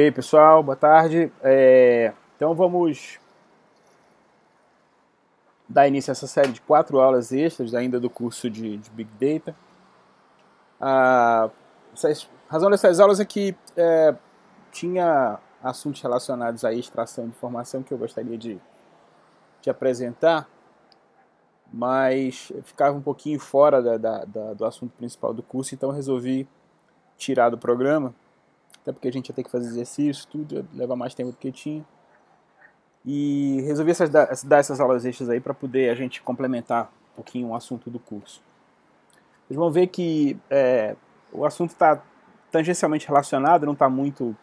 Ok, pessoal, boa tarde. É, então vamos dar início a essa série de quatro aulas extras ainda do curso de, de Big Data. A, ah, a, razão dessas aulas é que é, tinha assuntos relacionados à extração de informação que eu gostaria de, de apresentar, mas ficava um pouquinho fora da, da, da, do assunto principal do curso, então resolvi tirar do programa até porque a gente ia ter que fazer exercício, tudo, levar mais tempo do que tinha. E resolvi essas, dar essas aulas extras aí para poder a gente complementar um pouquinho o assunto do curso. Vocês vão ver que é, o assunto está tangencialmente relacionado, não está muito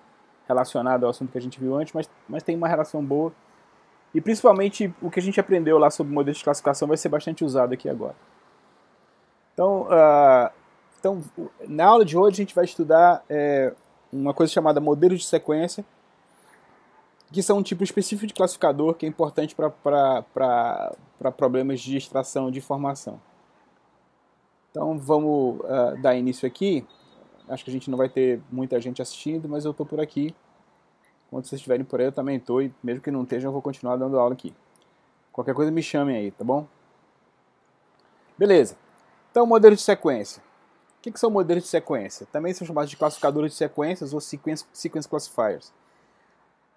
relacionado ao assunto que a gente viu antes, mas, mas tem uma relação boa. E principalmente o que a gente aprendeu lá sobre modelos de classificação vai ser bastante usado aqui agora. Então, uh, então na aula de hoje a gente vai estudar é, uma coisa chamada modelos de sequência, que são um tipo específico de classificador que é importante para problemas de extração de informação. Então vamos uh, dar início aqui. Acho que a gente não vai ter muita gente assistindo, mas eu estou por aqui. Quando vocês estiverem por aí, eu também estou, e mesmo que não estejam, eu vou continuar dando aula aqui. Qualquer coisa me chamem aí, tá bom? Beleza. Então, modelo de sequência que, que são modelos de sequência? Também são chamados de classificadores de sequências ou sequence, sequence classifiers.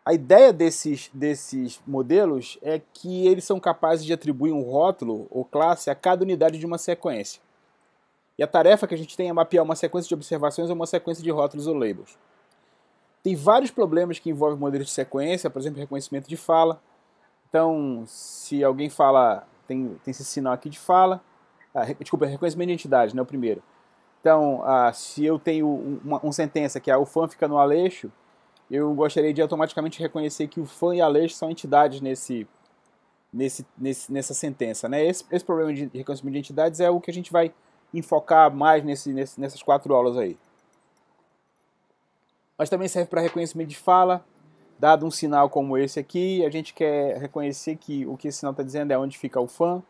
A ideia desses, desses modelos é que eles são capazes de atribuir um rótulo ou classe a cada unidade de uma sequência. E a tarefa que a gente tem é mapear uma sequência de observações ou uma sequência de rótulos ou labels. Tem vários problemas que envolvem modelos de sequência, por exemplo, reconhecimento de fala. Então, se alguém fala, tem, tem esse sinal aqui de fala, ah, desculpa, reconhecimento de entidade, né, o primeiro. Então, ah, se eu tenho uma, uma sentença que é o fã fica no Aleixo, eu gostaria de automaticamente reconhecer que o fã e Aleixo são entidades nesse, nesse, nesse nessa sentença. Né? Esse, esse problema de reconhecimento de entidades é o que a gente vai enfocar mais nesse, nesse nessas quatro aulas aí. Mas também serve para reconhecimento de fala. Dado um sinal como esse aqui, a gente quer reconhecer que o que esse sinal está dizendo é onde fica o fã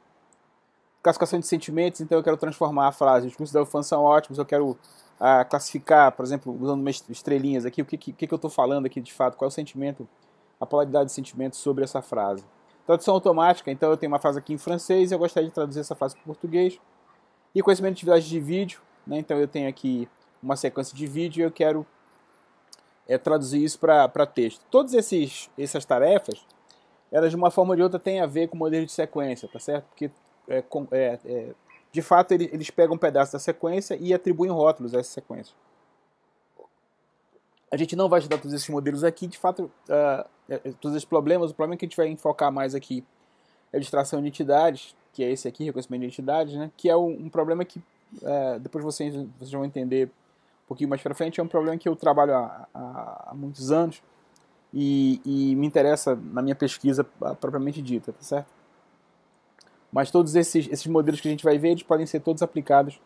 classificação de sentimentos, então eu quero transformar a frase, os cursos da UFAM são ótimos, eu quero ah, classificar, por exemplo, usando umas estrelinhas aqui, o que, que, que eu estou falando aqui de fato, qual é o sentimento, a polaridade de sentimento sobre essa frase. Tradução automática, então eu tenho uma frase aqui em francês, eu gostaria de traduzir essa frase para português. E conhecimento de atividades de vídeo, né, então eu tenho aqui uma sequência de vídeo e eu quero é, traduzir isso para texto. Todas essas tarefas, elas de uma forma ou de outra têm a ver com modelo de sequência, tá certo? Porque é, é, é, de fato, eles pegam um pedaço da sequência e atribuem rótulos a essa sequência. A gente não vai estudar todos esses modelos aqui, de fato, uh, todos esses problemas. O problema que a gente vai enfocar mais aqui é a distração de entidades, que é esse aqui, reconhecimento de entidades, né? que é um, um problema que uh, depois vocês, vocês vão entender um pouquinho mais para frente, é um problema que eu trabalho há, há, há muitos anos e, e, me interessa na minha pesquisa ah, propriamente dita, tá certo? Mas todos esses, esses modelos que a gente vai ver, eles podem ser todos aplicados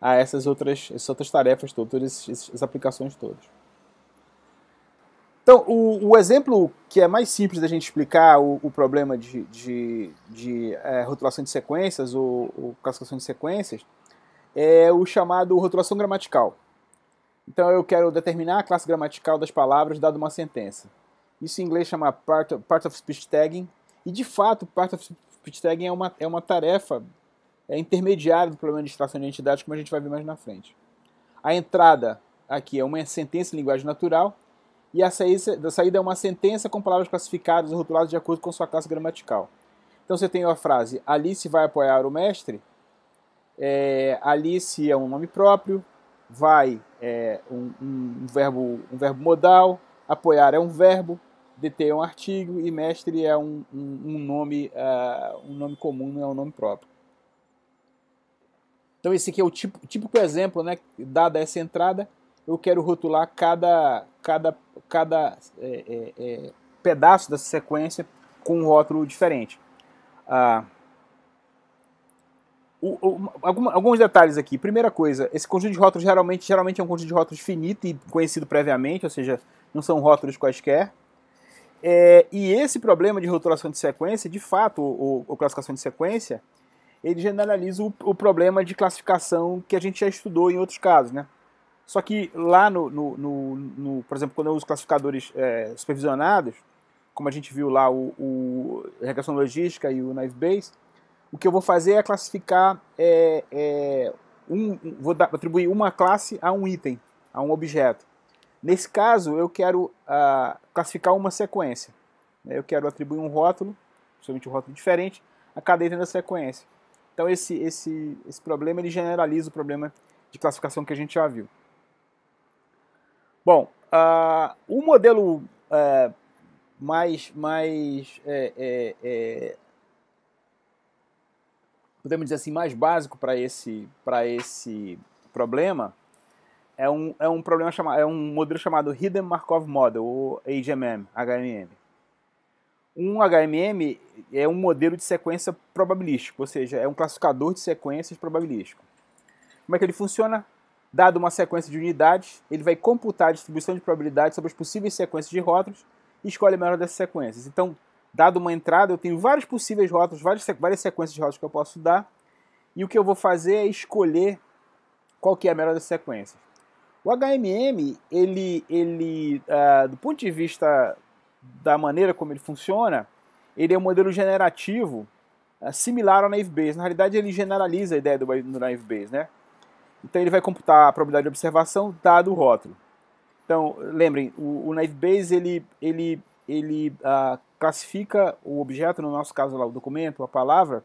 a essas outras, essas outras tarefas todas, essas aplicações todas. Então, o, o, exemplo que é mais simples da gente explicar o, o problema de, de, de é, rotulação de sequências ou, ou, classificação de sequências é o chamado rotulação gramatical. Então, eu quero determinar a classe gramatical das palavras dada uma sentença. Isso em inglês chama part of, part of speech tagging, e de fato, part of Speed tagging é uma, é uma tarefa é intermediária do problema de extração de entidades, como a gente vai ver mais na frente. A entrada aqui é uma sentença em linguagem natural e a saída, é uma sentença com palavras classificadas ou rotuladas de acordo com sua classe gramatical. Então você tem a frase Alice vai apoiar o mestre. É, Alice é um nome próprio, vai é um, um, um, verbo, um verbo modal, apoiar é um verbo, DT é um artigo e mestre é um, um, um nome, uh, um nome comum, não é um nome próprio. Então esse aqui é o tipo, típico exemplo, né? Dada essa entrada, eu quero rotular cada, cada, cada é, é, é, pedaço dessa sequência com um rótulo diferente. Ah, o, o, alguns detalhes aqui. Primeira coisa, esse conjunto de rótulos geralmente, geralmente é um conjunto de rótulos finito e conhecido previamente, ou seja, não são rótulos quaisquer. É, e esse problema de rotulação de sequência, de fato, ou, ou classificação de sequência, ele generaliza o, o, problema de classificação que a gente já estudou em outros casos, né? Só que lá no, no, no, no por exemplo, quando eu uso classificadores é, supervisionados, como a gente viu lá o, o regressão logística e o knife base, o que eu vou fazer é classificar, é, é, um, vou, dar, vou atribuir uma classe a um item, a um objeto. Nesse caso, eu quero ah, classificar uma sequência. Eu quero atribuir um rótulo, somente um rótulo diferente, a cada item da sequência. Então esse, esse, esse problema ele generaliza o problema de classificação que a gente já viu. Bom, ah, o modelo é, mais, mais é, é, é, podemos dizer assim mais básico para esse, esse problema é um, é um problema chamado, é um modelo chamado Hidden Markov Model, ou HMM, HMM. Um HMM é um modelo de sequência probabilístico, ou seja, é um classificador de sequências probabilístico. Como é que ele funciona? Dado uma sequência de unidades, ele vai computar a distribuição de probabilidades sobre as possíveis sequências de rótulos e escolhe a melhor dessas sequências. Então, dado uma entrada, eu tenho várias possíveis rótulos, várias, várias sequências de rótulos que eu posso dar, e o que eu vou fazer é escolher qual que é a melhor dessas sequências. O HMM, ele, ele uh, do ponto de vista da maneira como ele funciona, ele é um modelo generativo uh, similar ao naive Bayes. Na realidade, ele generaliza a ideia do, do naive Bayes, né? Então, ele vai computar a probabilidade de observação dado o rótulo. Então, lembrem, o, o naive Bayes, ele, ele, ele uh, classifica o objeto, no nosso caso lá o documento, a palavra,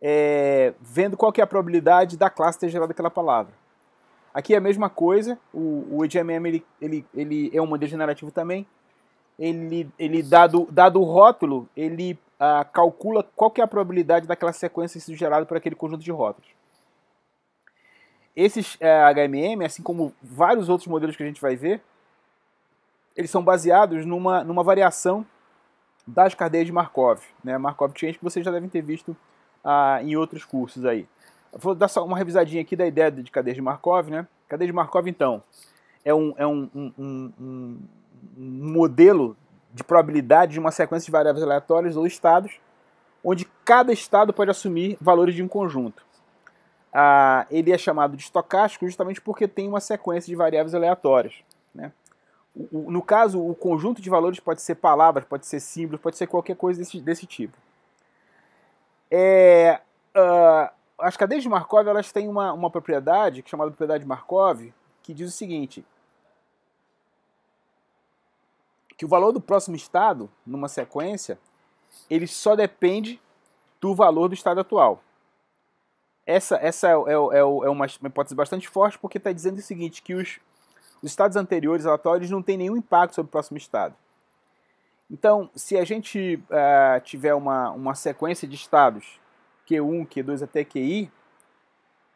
é, vendo qual que é a probabilidade da classe ter gerado aquela palavra. Aqui é a mesma coisa, o, o HMM ele, ele, ele é um modelo generativo também. Ele, ele dado, dado o rótulo, ele ah, calcula qual que é a probabilidade daquela sequência ser gerada por aquele conjunto de rótulos. Esses HMM, assim como vários outros modelos que a gente vai ver, eles são baseados numa, numa variação das cadeias de Markov, né? Markov Chain que vocês já devem ter visto ah, em outros cursos aí vou dar uma revisadinha aqui da ideia de cadeia de Markov, né? Cadeia de Markov, então, é um, é um, um, um, um modelo de probabilidade de uma sequência de variáveis aleatórias ou estados, onde cada estado pode assumir valores de um conjunto. Ah, ele é chamado de estocástico justamente porque tem uma sequência de variáveis aleatórias. Né? O, o, no caso, o conjunto de valores pode ser palavras, pode ser símbolos, pode ser qualquer coisa desse, desse tipo. É, ah, as cadeias de Markov elas têm uma, uma propriedade é chamada propriedade de Markov que diz o seguinte que o valor do próximo estado numa sequência ele só depende do valor do estado atual essa essa é, é, é, é uma, hipótese bastante forte porque está dizendo o seguinte que os, os estados anteriores aleatórios não têm nenhum impacto sobre o próximo estado então se a gente uh, tiver uma, uma sequência de estados Q1, Q2 até QI,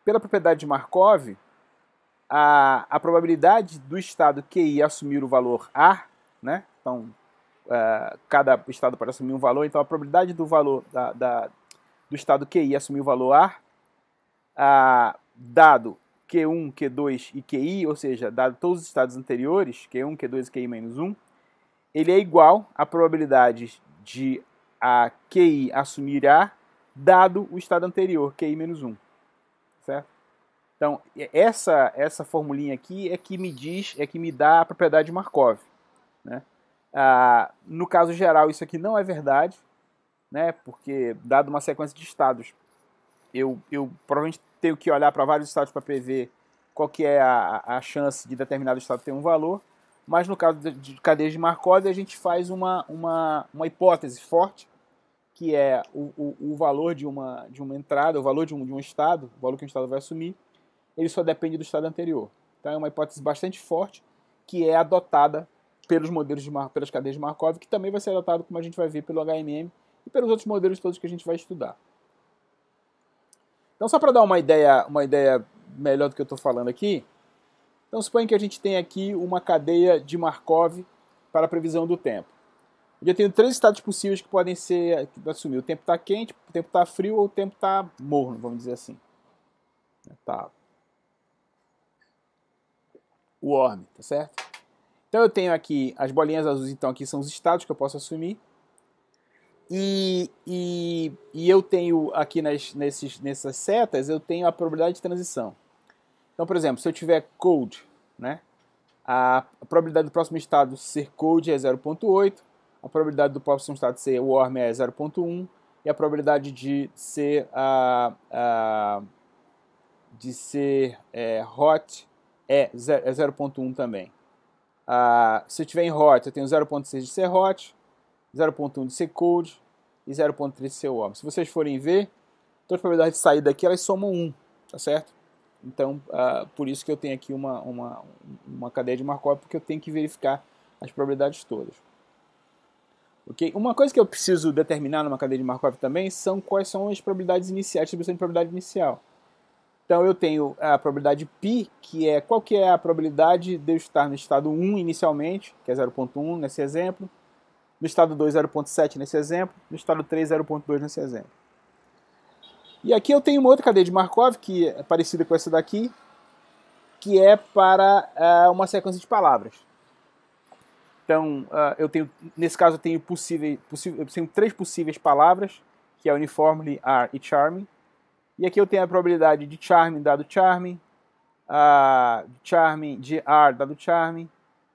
pela propriedade de Markov, a, a probabilidade do estado QI assumir o valor A, né? então uh, cada estado pode assumir um valor, então a probabilidade do valor da, da do estado QI assumir o valor A, dado Q1, Q2 e QI, ou seja, dado todos os estados anteriores, Q1, Q2 e QI menos 1, ele é igual à probabilidade de a QI assumir A dado o estado anterior, QI menos 1. Certo? Então, essa, essa formulinha aqui é que me diz, é que me dá a propriedade de Markov. Né? Ah, no caso geral, isso aqui não é verdade, né? porque, dado uma sequência de estados, eu, eu provavelmente tenho que olhar para vários estados para prever qual que é a, a chance de determinado estado ter um valor, mas no caso de cadeias de Markov, a gente faz uma, uma, uma hipótese forte que é o, o, o, valor de uma, de uma entrada, o valor de um, de um Estado, o valor que um Estado vai assumir, ele só depende do Estado anterior. Então é uma hipótese bastante forte que é adotada pelos modelos de pelas cadeias de Markov, que também vai ser adotado, como a gente vai ver, pelo HMM e pelos outros modelos todos que a gente vai estudar. Então, só para dar uma ideia, uma ideia melhor do que eu estou falando aqui, então suponha que a gente tem aqui uma cadeia de Markov para a previsão do tempo. Eu já tenho três estados possíveis que podem ser assumir. O tempo está quente, o tempo está frio ou o tempo está morno, vamos dizer assim. É, tá. Warm, tá certo? Então eu tenho aqui as bolinhas azuis, então aqui são os estados que eu posso assumir. E, e, e eu tenho aqui nas, nesses, nessas setas, eu tenho a probabilidade de transição. Então, por exemplo, se eu tiver cold, né? A probabilidade do próximo estado ser cold é 0.8 a probabilidade do é um estado ser warm é 0.1 e a probabilidade de ser, uh, uh, de ser é, hot é 0.1 é também. Uh, se eu tiver em hot, eu tenho 0.6 de ser hot, 0.1 de ser cold e 0.3 de ser warm. Se vocês forem ver, todas as probabilidades de sair daqui elas somam 1, tá certo? Então, uh, por isso que eu tenho aqui uma, uma, uma cadeia de Markov, porque eu tenho que verificar as probabilidades todas. Ok, Uma coisa que eu preciso determinar numa cadeia de Markov também são quais são as probabilidades iniciais, a distribuição de probabilidade inicial. Então eu tenho a probabilidade π, que é qual que é a probabilidade de eu estar no estado 1 inicialmente, que é 0.1 nesse exemplo, no estado 2 0.7 nesse exemplo, no estado 3 0.2 nesse exemplo. E aqui eu tenho uma outra cadeia de Markov que é parecida com essa daqui, que é para uh, uma sequência de palavras. Então, uh, eu tenho, nesse caso, eu tenho, possível, possível, eu tenho três possíveis palavras, que é uniformly, are e charming. E aqui eu tenho a probabilidade de charming dado charming, uh, charming de are dado charming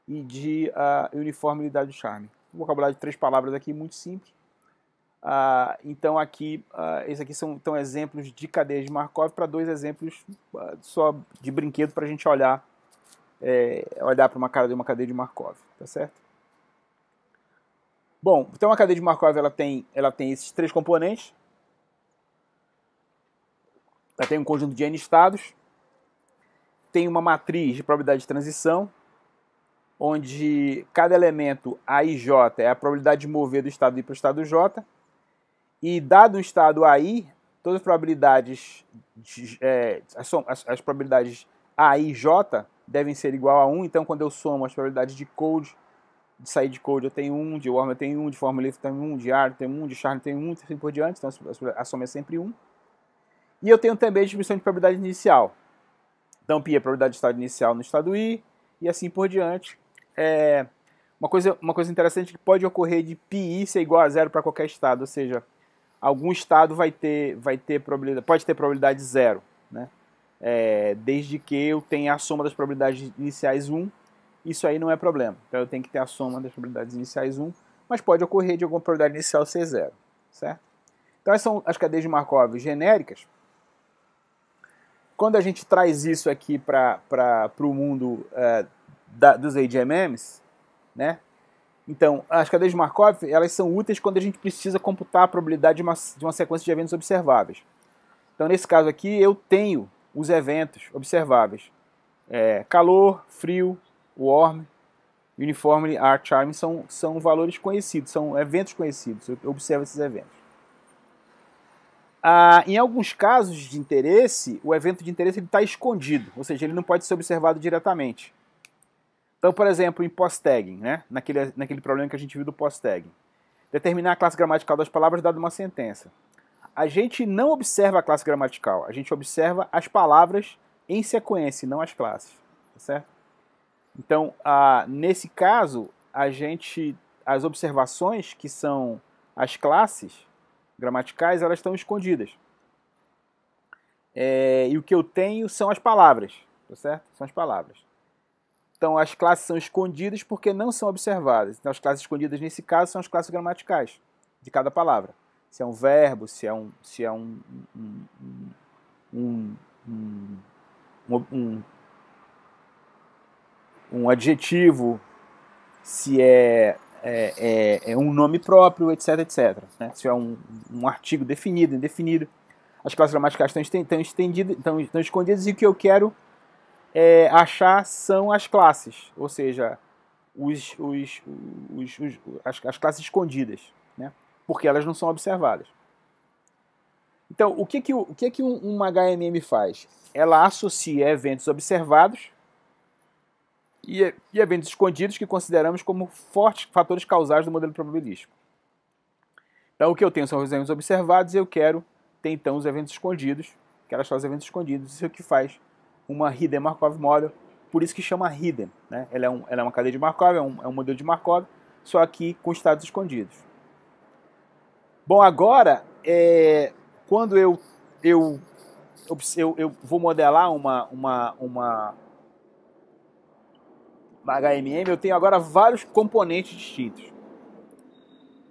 e de uh, uniformly dado charming. Um vocabulário de três palavras aqui, muito simples. Uh, então aqui, uh, esses aqui são então, exemplos de cadeia de Markov para dois exemplos uh, só de brinquedo para a gente olhar, é, olhar para uma cara de uma cadeia de Markov, tá certo? Bom, então a cadeia de Markov ela tem, ela tem esses três componentes. Ela tem um conjunto de n estados. Tem uma matriz de probabilidade de transição, onde cada elemento a j é a probabilidade de mover do estado I para o estado J. E dado o estado AI, todas as probabilidades, de, é, as, as probabilidades j devem ser igual a 1. Então, quando eu somo as probabilidades de Code de sair de code eu tenho um, de warm eu tenho um, de Formula eu tenho um, de AR eu tenho um, de Charm eu tenho um, e assim por diante, então a soma é sempre um. E eu tenho também a distribuição de probabilidade inicial. Então, pi é a probabilidade de estado inicial no estado i, e assim por diante. É uma, coisa, uma coisa interessante que pode ocorrer de pi ser igual a zero para qualquer estado, ou seja, algum estado vai ter, vai ter probabilidade, pode ter probabilidade zero, né? É, desde que eu tenha a soma das probabilidades iniciais 1 isso aí não é problema. Então eu tenho que ter a soma das probabilidades iniciais 1, mas pode ocorrer de alguma probabilidade inicial ser 0, certo? Então essas são as cadeias de Markov genéricas. Quando a gente traz isso aqui para o mundo é, da, dos AGMMs, né? Então, as cadeias de Markov elas são úteis quando a gente precisa computar a probabilidade de uma, de uma sequência de eventos observáveis. Então, nesse caso aqui, eu tenho os eventos observáveis. É, calor, frio, Warm, Uniformly Art Charm são, são valores conhecidos, são eventos conhecidos. Eu observo esses eventos. Ah, em alguns casos de interesse, o evento de interesse está escondido, ou seja, ele não pode ser observado diretamente. Então, por exemplo, em post-tagging, né? naquele, naquele problema que a gente viu do post-tagging. Determinar a classe gramatical das palavras dada uma sentença. A gente não observa a classe gramatical, a gente observa as palavras em sequência, não as classes. Tá certo? Então, ah, nesse caso, a gente, as observações que são as classes gramaticais, elas estão escondidas. É, e o que eu tenho são as palavras, tá certo? São as palavras. Então, as classes são escondidas porque não são observadas. Então, as classes escondidas nesse caso são as classes gramaticais de cada palavra. Se é um verbo, se é um, se é um, um, um, um um, um adjetivo, se é, é, é, é um nome próprio, etc, etc. Né? Se é um, um artigo definido, indefinido. As classes gramaticais estão, estão, estendidas, estão, estão escondidas e o que eu quero é, achar são as classes, ou seja, os, os, os, os as, as, classes escondidas, né? porque elas não são observadas. Então, o que, que, o que, que uma HMM faz? Ela associa eventos observados e, e eventos escondidos que consideramos como fortes fatores causais do modelo probabilístico. Então, o que eu tenho são os eventos observados e eu quero ter então os eventos escondidos, quero achar os eventos escondidos. Isso é o que faz uma Hidden Markov Model, por isso que chama Hidden. Né? Ela, é, um, ela é uma cadeia de Markov, é um, é um modelo de Markov, só que com estados escondidos. Bom, agora, é, quando eu, eu, eu, eu vou modelar uma, uma, uma, HMM, eu tenho agora vários componentes distintos.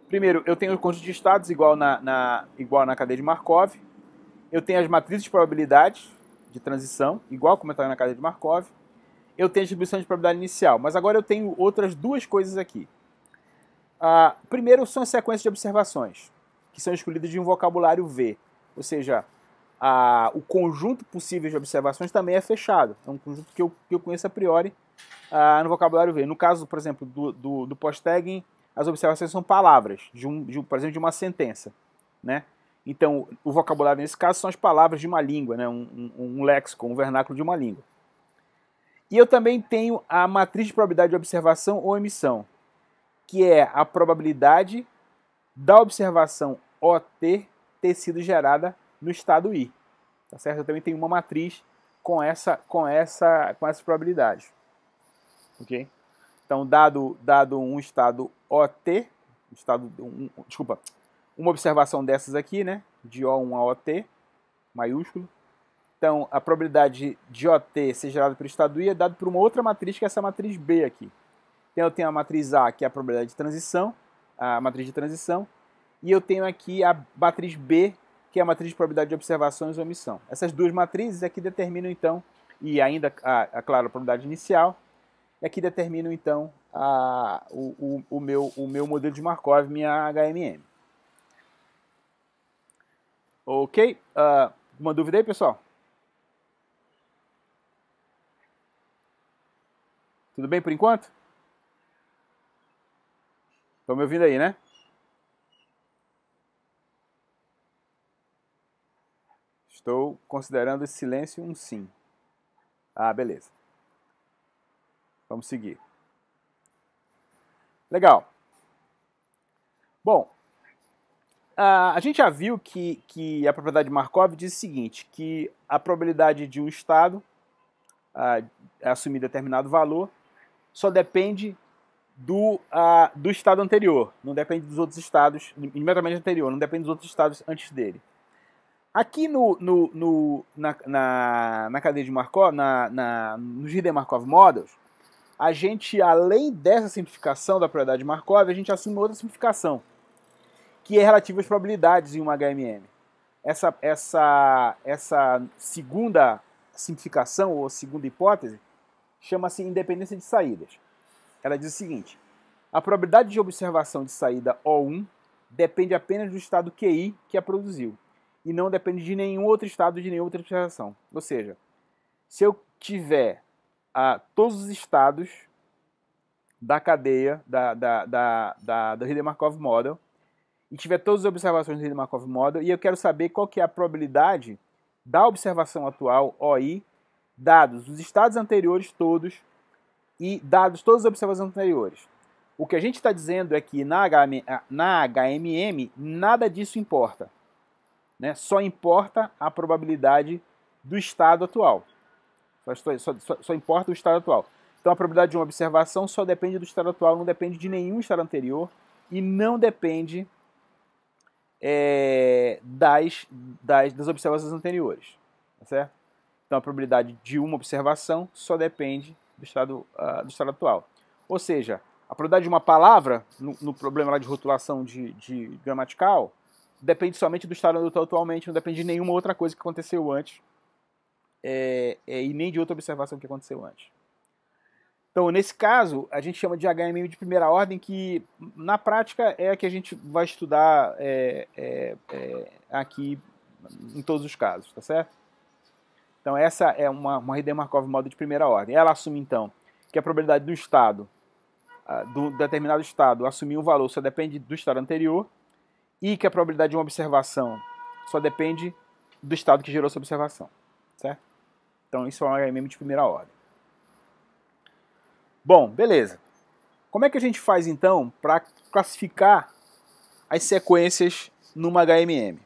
Primeiro, eu tenho o conjunto de estados igual na, na, igual na cadeia de Markov. Eu tenho as matrizes de probabilidades de transição, igual como eu na cadeia de Markov. Eu tenho a distribuição de probabilidade inicial, mas agora eu tenho outras duas coisas aqui. Ah, primeiro são as sequências de observações, que são escolhidas de um vocabulário V, ou seja, o conjunto possível de observações também é fechado. É um conjunto que eu, que eu conheço a priori ah, no vocabulário V. No caso, por exemplo, do, do, do post-tagging, as observações são palavras, de um, de, por exemplo, de uma sentença. Né? Então, o vocabulário nesse caso são as palavras de uma língua, né? um, um, um léxico, um vernáculo de uma língua. E eu também tenho a matriz de probabilidade de observação ou emissão, que é a probabilidade da observação OT ter sido gerada no estado I. Tá certo? Eu também tenho uma matriz com essa, com essa, com essa probabilidade ok? Então, dado, dado um estado OT, estado, um, desculpa, uma observação dessas aqui, né, de O1 a OT, maiúsculo, então a probabilidade de OT ser gerada pelo estado I é dada por uma outra matriz, que é essa matriz B aqui. Então eu tenho a matriz A, que é a probabilidade de transição, a matriz de transição, e eu tenho aqui a matriz B, que é a matriz de probabilidade de observações e omissão. Essas duas matrizes é que determinam, então, e ainda, a, a, claro, a probabilidade inicial, é que determinam então a, o, o, o, meu, o meu modelo de Markov, minha HMM. Ok? Uh, uma dúvida aí, pessoal? Tudo bem por enquanto? Estão me ouvindo aí, né? Estou considerando esse silêncio um sim. Ah, beleza. Vamos seguir. Legal. Bom, a gente já viu que, que a propriedade de Markov diz o seguinte, que a probabilidade de um estado uh, assumir determinado valor só depende do, uh, do estado anterior, não depende dos outros estados, imediatamente anterior, não depende dos outros estados antes dele. Aqui no, no, no na, na, na, cadeia de Markov, na, na, nos Hidden Markov Models, a gente, além dessa simplificação da propriedade de Markov, a gente assume outra simplificação, que é relativa às probabilidades em uma HMM. Essa, essa, essa segunda simplificação, ou segunda hipótese, chama-se independência de saídas. Ela diz o seguinte, a probabilidade de observação de saída O1 depende apenas do estado QI que a produziu, e não depende de nenhum outro estado de nenhuma outra observação. Ou seja, se eu tiver a todos os estados da cadeia da, da, da, da, do Model e tiver todas as observações do Markov Model e eu quero saber qual que é a probabilidade da observação atual, OI, dados os estados anteriores todos e dados todas as observações anteriores. O que a gente está dizendo é que na, na HMM nada disso importa. Né? Só importa a probabilidade do estado atual. Só, só, só, importa o estado atual. Então a probabilidade de uma observação só depende do estado atual, não depende de nenhum estado anterior e não depende é, das, das, das observações anteriores. Tá certo? Então a probabilidade de uma observação só depende do estado, uh, do estado atual. Ou seja, a probabilidade de uma palavra, no, no problema lá de rotulação de, de gramatical, depende somente do estado atualmente, não depende de nenhuma outra coisa que aconteceu antes é, é, e nem de outra observação que aconteceu antes. Então, nesse caso, a gente chama de HMM de primeira ordem, que na prática é a que a gente vai estudar é, é, é aqui em todos os casos, tá certo? Então, essa é uma, uma rede Markov modo de primeira ordem. Ela assume, então, que a probabilidade do estado, ah, do determinado estado, assumir um valor só depende do estado anterior e que a probabilidade de uma observação só depende do estado que gerou essa observação. Então isso é um HMM de primeira ordem. Bom, beleza. Como é que a gente faz então para classificar as sequências numa HMM?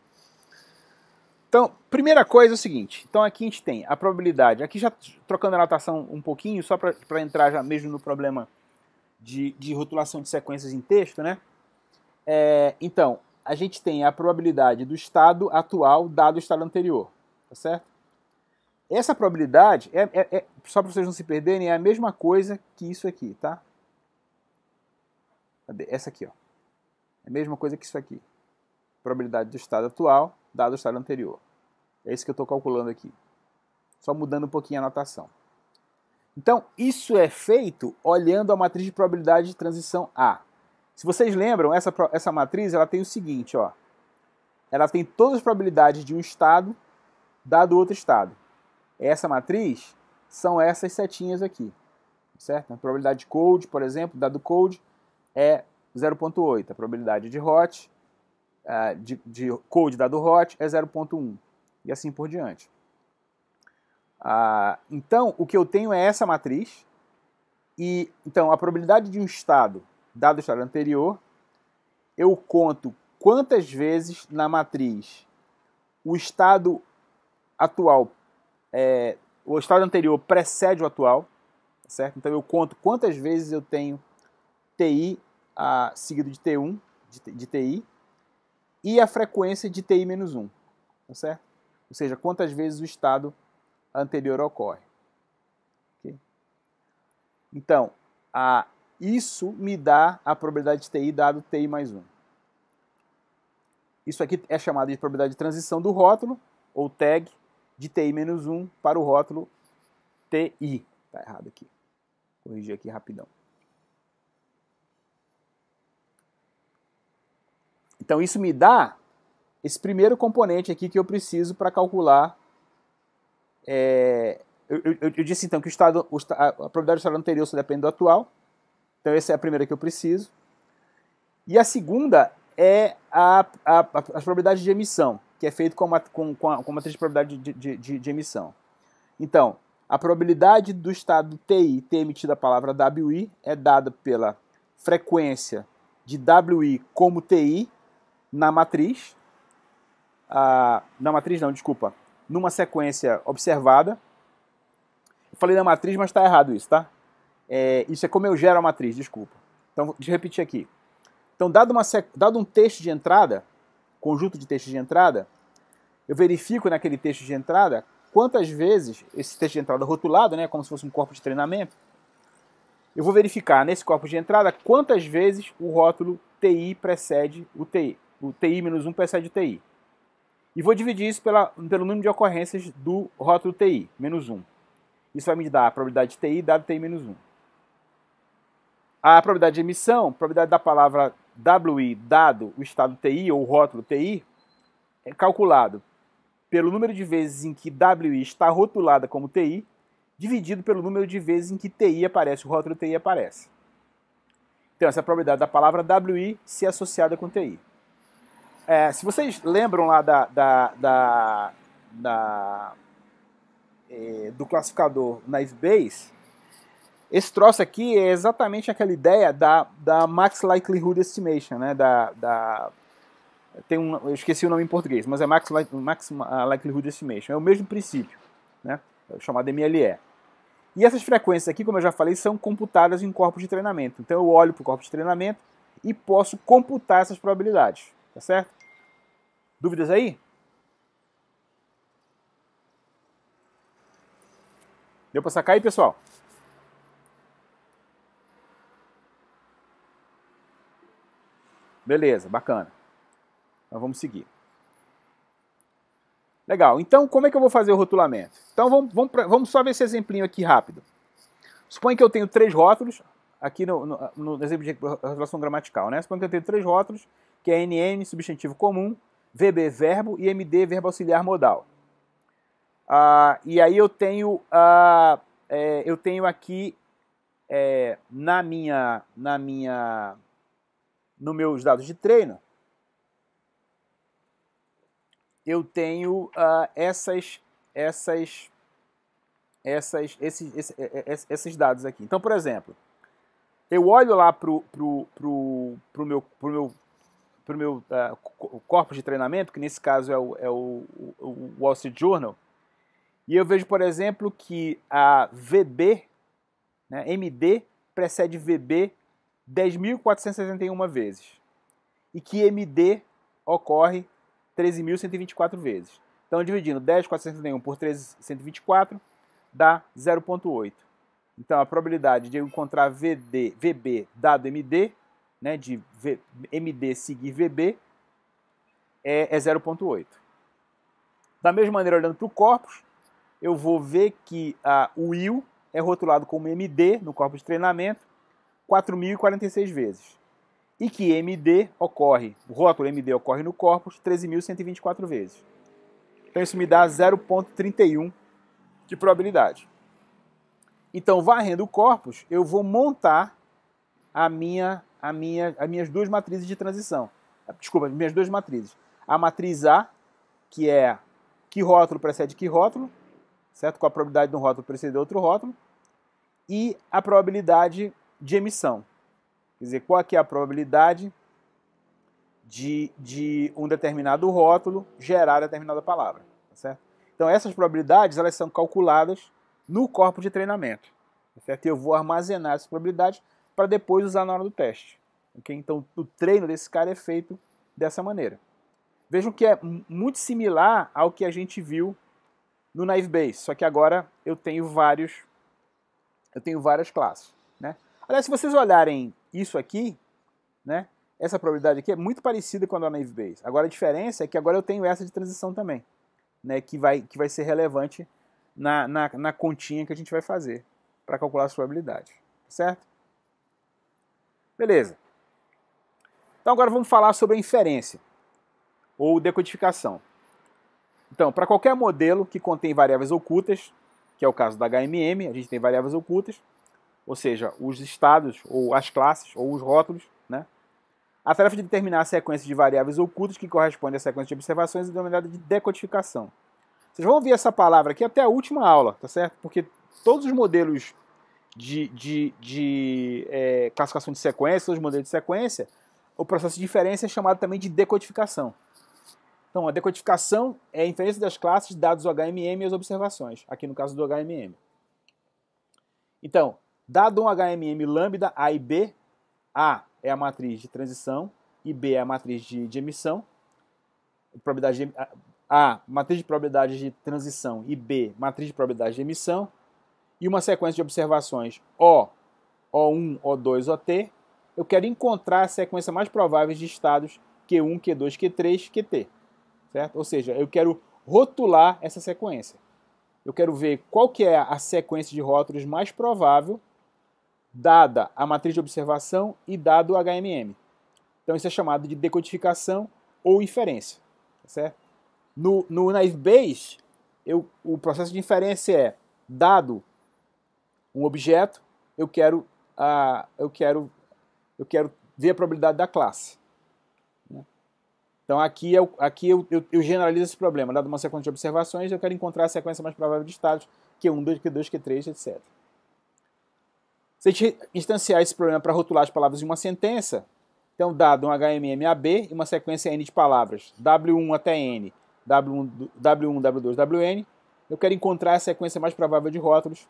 Então, primeira coisa é o seguinte. Então aqui a gente tem a probabilidade. Aqui já trocando a notação um pouquinho, só para entrar já mesmo no problema de, de, rotulação de sequências em texto, né? É, então, a gente tem a probabilidade do estado atual dado o estado anterior, tá certo? Essa probabilidade, é, é, é só para vocês não se perderem, é a mesma coisa que isso aqui, tá? Cadê? Essa aqui, ó. É a mesma coisa que isso aqui. Probabilidade do estado atual, dado o estado anterior. É isso que eu estou calculando aqui. Só mudando um pouquinho a notação. Então, isso é feito olhando a matriz de probabilidade de transição A. Se vocês lembram, essa, essa matriz ela tem o seguinte, ó. Ela tem todas as probabilidades de um estado dado outro estado essa matriz são essas setinhas aqui, certo? A probabilidade de cold, por exemplo, dado cold, é 0.8. A probabilidade de hot, ah, de, de cold dado hot, é 0.1. E assim por diante. Ah, então, o que eu tenho é essa matriz. E, então, a probabilidade de um estado, dado o estado anterior, eu conto quantas vezes na matriz o estado atual é, o estado anterior precede o atual, tá certo? Então eu conto quantas vezes eu tenho TI a, seguido de T1, de, de TI, e a frequência de TI menos 1, tá certo? Ou seja, quantas vezes o estado anterior ocorre. Okay? Então, a, isso me dá a probabilidade de TI dado TI mais 1. Isso aqui é chamado de probabilidade de transição do rótulo, ou tag, de TI-1 para o rótulo TI. Está errado aqui. Corrigir aqui rapidão. Então isso me dá esse primeiro componente aqui que eu preciso para calcular. É, eu, eu, eu, disse então que o estado, o, a probabilidade do estado anterior só depende do atual. Então essa é a primeira que eu preciso. E a segunda é a, a, a, as probabilidades de emissão que é feito com uma, com, com, a, com uma matriz de probabilidade de, de, de, emissão. Então, a probabilidade do estado TI ter emitido a palavra WI é dada pela frequência de WI como TI na matriz, ah, na matriz não, desculpa, numa sequência observada. Eu falei na matriz, mas está errado isso, tá? É, isso é como eu gero a matriz, desculpa. Então, de repetir aqui. Então, dado, uma, dado um texto de entrada, conjunto de textos de entrada, eu verifico naquele texto de entrada quantas vezes esse texto de entrada rotulado, né, como se fosse um corpo de treinamento, eu vou verificar nesse corpo de entrada quantas vezes o rótulo TI precede o TI. O TI-1 precede o TI. E vou dividir isso pela, pelo número de ocorrências do rótulo TI, menos 1. Isso vai me dar a probabilidade de TI dado TI menos 1. A probabilidade de emissão, probabilidade da palavra WI dado o estado TI ou o rótulo TI é calculado pelo número de vezes em que WI está rotulada como TI, dividido pelo número de vezes em que TI aparece, o rótulo TI aparece. Então, essa é a probabilidade da palavra WI ser associada com TI. É, se vocês lembram lá da, da, da, da é, do classificador Knife base esse troço aqui é exatamente aquela ideia da, da Max Likelihood Estimation, né? Da, da, tem um, eu esqueci o nome em português, mas é Max, Max uh, Likelihood Estimation. É o mesmo princípio, né? É chamado MLE. E essas frequências aqui, como eu já falei, são computadas em corpos de treinamento. Então eu olho para o corpo de treinamento e posso computar essas probabilidades, tá certo? Dúvidas aí? Deu para sacar aí, pessoal? Beleza, bacana. Então vamos seguir. Legal, então como é que eu vou fazer o rotulamento? Então vamos, vamos, vamos só ver esse exemplinho aqui rápido. Suponha que eu tenho três rótulos, aqui no, no, no exemplo de rotulação gramatical, né? Suponha que eu tenho três rótulos, que é NN, substantivo comum, VB, verbo, e MD, verbo auxiliar modal. Ah, e aí eu tenho, ah, é, eu tenho aqui é, na minha, na minha nos meus dados de treino, eu tenho uh, essas, essas, essas, esses, esses, é, é, esses dados aqui. Então, por exemplo, eu olho lá pro, pro, pro, pro meu, pro meu, pro meu uh, corpo de treinamento, que nesse caso é o, é o, o Wall Street Journal, e eu vejo, por exemplo, que a VB, né, MD precede VB 10.471 vezes. E que MD ocorre 13.124 vezes. Então, dividindo 10.471 por 13.124 dá 0.8. Então, a probabilidade de eu encontrar VD, VB dado MD, né, de v, MD seguir VB, é, é 0.8. Da mesma maneira, olhando para o corpus, eu vou ver que a, o IL é rotulado como MD no corpo de treinamento 4.046 vezes. E que MD ocorre, o rótulo MD ocorre no corpus 13.124 vezes. Então isso me dá 0.31 de probabilidade. Então, varrendo o corpus, eu vou montar a minha, a minha, as minhas duas matrizes de transição. Desculpa, as minhas duas matrizes. A matriz A, que é que rótulo precede que rótulo, certo? Com a probabilidade de um rótulo preceder outro rótulo. E a probabilidade de emissão. Quer dizer, qual é a probabilidade de, de um determinado rótulo gerar determinada palavra, tá certo? Então essas probabilidades elas são calculadas no corpo de treinamento, tá certo? E eu vou armazenar essas probabilidades para depois usar na hora do teste. Okay? Então o treino desse cara é feito dessa maneira. Vejam que é muito similar ao que a gente viu no Naive Base, só que agora eu tenho vários, eu tenho várias classes, né? Aliás, se vocês olharem isso aqui, né, essa probabilidade aqui é muito parecida com a da naive base. Agora a diferença é que agora eu tenho essa de transição também, né, que, vai, que vai ser relevante na, na, na continha que a gente vai fazer para calcular a probabilidade, tá certo? Beleza. Então agora vamos falar sobre a inferência ou decodificação. Então, para qualquer modelo que contém variáveis ocultas, que é o caso da HMM, a gente tem variáveis ocultas, ou seja, os estados, ou as classes, ou os rótulos, né? A tarefa de determinar a sequência de variáveis ocultas que corresponde à sequência de observações é denominada de decodificação. Vocês vão ouvir essa palavra aqui até a última aula, tá certo? Porque todos os modelos de, de, de é, classificação de sequência, todos os modelos de sequência, o processo de diferença é chamado também de decodificação. Então, a decodificação é a inferência das classes, dados HMM e as observações, aqui no caso do HMM. Então, Dado um HMM lambda A e B, A é a matriz de transição e B é a matriz de, de emissão. Probabilidade de, a, matriz de probabilidade de transição e B, matriz de probabilidade de emissão. E uma sequência de observações O, O1, O2, OT. Eu quero encontrar a sequência mais provável de estados Q1, Q2, Q3, QT. Certo? Ou seja, eu quero rotular essa sequência. Eu quero ver qual que é a sequência de rótulos mais provável dada a matriz de observação e dado o HMM. Então isso é chamado de decodificação ou inferência, tá certo? No, no Naive Bayes, eu, o processo de inferência é dado um objeto, eu quero, eu quero, eu quero ver a probabilidade da classe. Né? Então aqui, eu, é aqui eu, eu, eu generalizo esse problema. Dado uma sequência de observações, eu quero encontrar a sequência mais provável de estados, Q1, 2, Q2, Q3, etc. Se a gente instanciar esse problema para rotular as palavras em uma sentença, então dado um HMM e uma sequência N de palavras, W1 até N, W1, w 2 WN, eu quero encontrar a sequência mais provável de rótulos,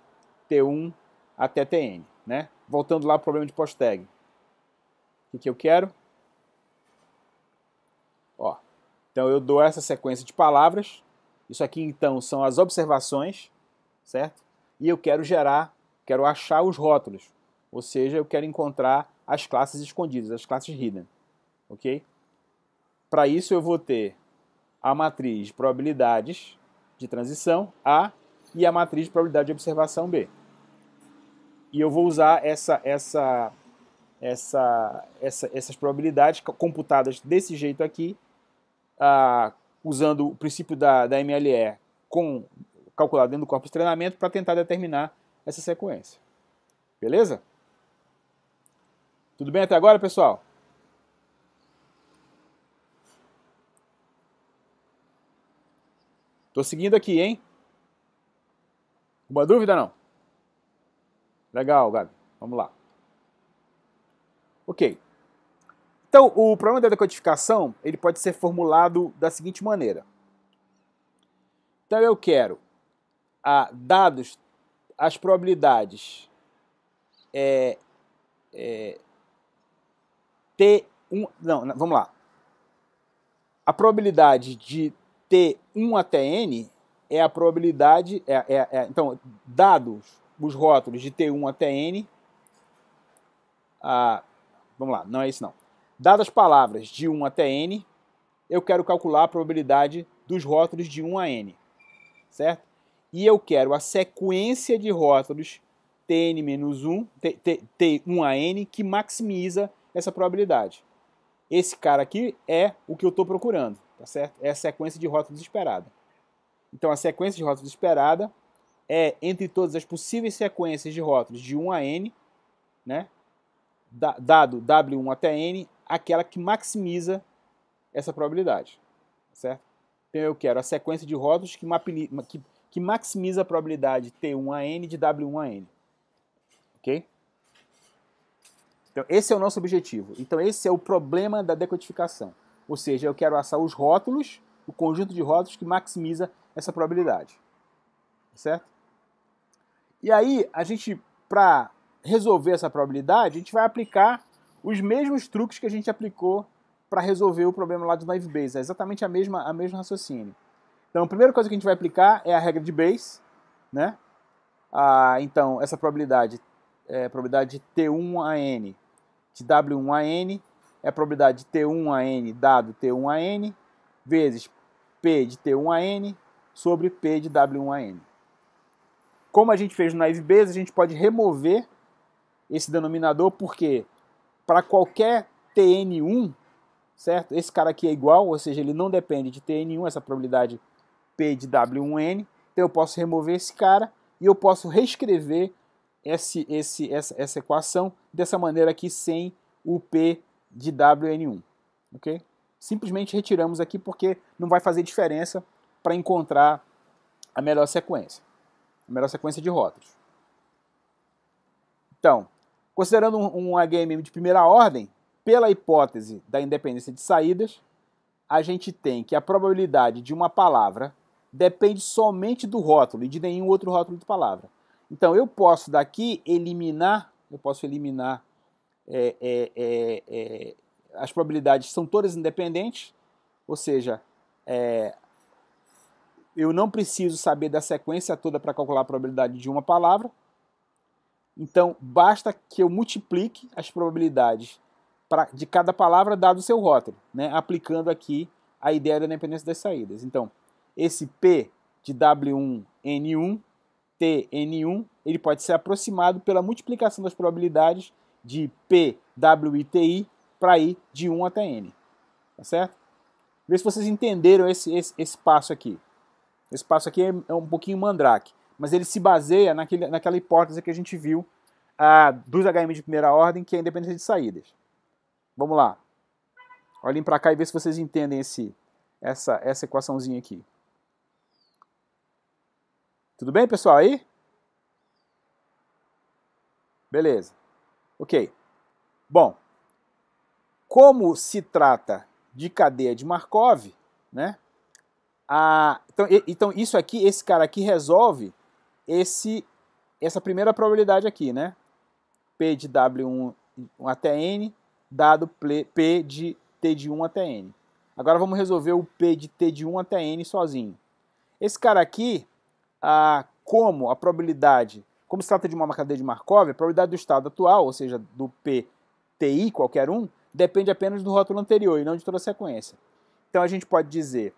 T1 até TN. Né? Voltando lá para o problema de post tag. O que, eu quero? Ó, então eu dou essa sequência de palavras. Isso aqui então são as observações, certo? E eu quero gerar quero achar os rótulos, ou seja, eu quero encontrar as classes escondidas, as classes hidden, ok? Para isso eu vou ter a matriz de probabilidades de transição A e a matriz de probabilidade de observação B. E eu vou usar essa, essa, essa, essa essas probabilidades computadas desse jeito aqui, ah, usando o princípio da, da MLE com, calculado dentro do corpo de treinamento para tentar determinar essa sequência. Beleza? Tudo bem até agora, pessoal? Tô seguindo aqui, hein? Uma dúvida não? Legal, Gabi. Vamos lá. Ok. Então, o problema da decodificação, ele pode ser formulado da seguinte maneira. Então, eu quero a, ah, dados as probabilidades é, é, t Não, vamos lá. A probabilidade de T1 até N é a probabilidade. É, é, é, então, dados os rótulos de T1 até N. vamos lá, não é isso não. Dadas as palavras de 1 até N, eu quero calcular a probabilidade dos rótulos de 1 a N. Certo? e eu quero a sequência de rótulos Tn-1, T1AN, que maximiza essa probabilidade. Esse cara aqui é o que eu estou procurando, tá certo? É a sequência de rótulos esperada. Então a sequência de rótulos esperada é entre todas as possíveis sequências de rótulos de 1 a n, né? dado W1 até n, aquela que maximiza essa probabilidade, tá certo? Então eu quero a sequência de rótulos que, que maximiza a probabilidade T1AN de W1AN. Ok? Então, esse é o nosso objetivo. Então, esse é o problema da decodificação. Ou seja, eu quero assar os rótulos, o conjunto de rótulos que maximiza essa probabilidade. Certo? E aí, a gente, para resolver essa probabilidade, a gente vai aplicar os mesmos truques que a gente aplicou para resolver o problema lá do naive Base. É exatamente a mesma, a mesma raciocínio. Então, a primeira coisa que a gente vai aplicar é a regra de Bayes, né? Ah, então, essa probabilidade, é a probabilidade de T1 a N, de W1 a N, é a probabilidade de T1 a N dado T1 a N, vezes P de T1 a N, sobre P de W1 a N. Como a gente fez no naive Bayes, a gente pode remover esse denominador, porque para qualquer TN1, certo? Esse cara aqui é igual, ou seja, ele não depende de TN1, essa probabilidade P de W1N, então eu posso remover esse cara e eu posso reescrever esse, esse, essa, essa equação dessa maneira aqui sem o P de Wn1. ok? Simplesmente retiramos aqui porque não vai fazer diferença para encontrar a melhor sequência, a melhor sequência de rotas. Então, considerando um HMM de primeira ordem, pela hipótese da independência de saídas, a gente tem que a probabilidade de uma palavra depende somente do rótulo e de nenhum outro rótulo de palavra. Então eu posso daqui eliminar, eu posso eliminar é, é, é, é as probabilidades são todas independentes, ou seja, é, eu não preciso saber da sequência toda para calcular a probabilidade de uma palavra. Então basta que eu multiplique as probabilidades pra, de cada palavra dado o seu rótulo, né, aplicando aqui a ideia da independência das saídas. Então esse P de W1N1, TN1, ele pode ser aproximado pela multiplicação das probabilidades de TI para ir de 1 até N. Tá certo? Vê se vocês entenderam esse, esse, esse passo aqui. Esse passo aqui é, é um pouquinho mandrake, mas ele se baseia naquele, naquela hipótese que a gente viu a, dos HM de primeira ordem, que é a independência de saídas. Vamos lá. Olhem para cá e vê se vocês entendem esse, essa, essa equaçãozinha aqui. Tudo bem, pessoal, aí? Beleza. Ok. Bom, como se trata de cadeia de Markov, né? A, então, e, então, isso aqui, esse cara aqui resolve esse, essa primeira probabilidade aqui, né? P de W1 até N, dado P de T de 1 até N. Agora vamos resolver o P de T de 1 até N sozinho. Esse cara aqui a como a probabilidade, como se trata de uma cadeia de Markov, a probabilidade do estado atual, ou seja, do PTI, qualquer um, depende apenas do rótulo anterior e não de toda a sequência. Então a gente pode dizer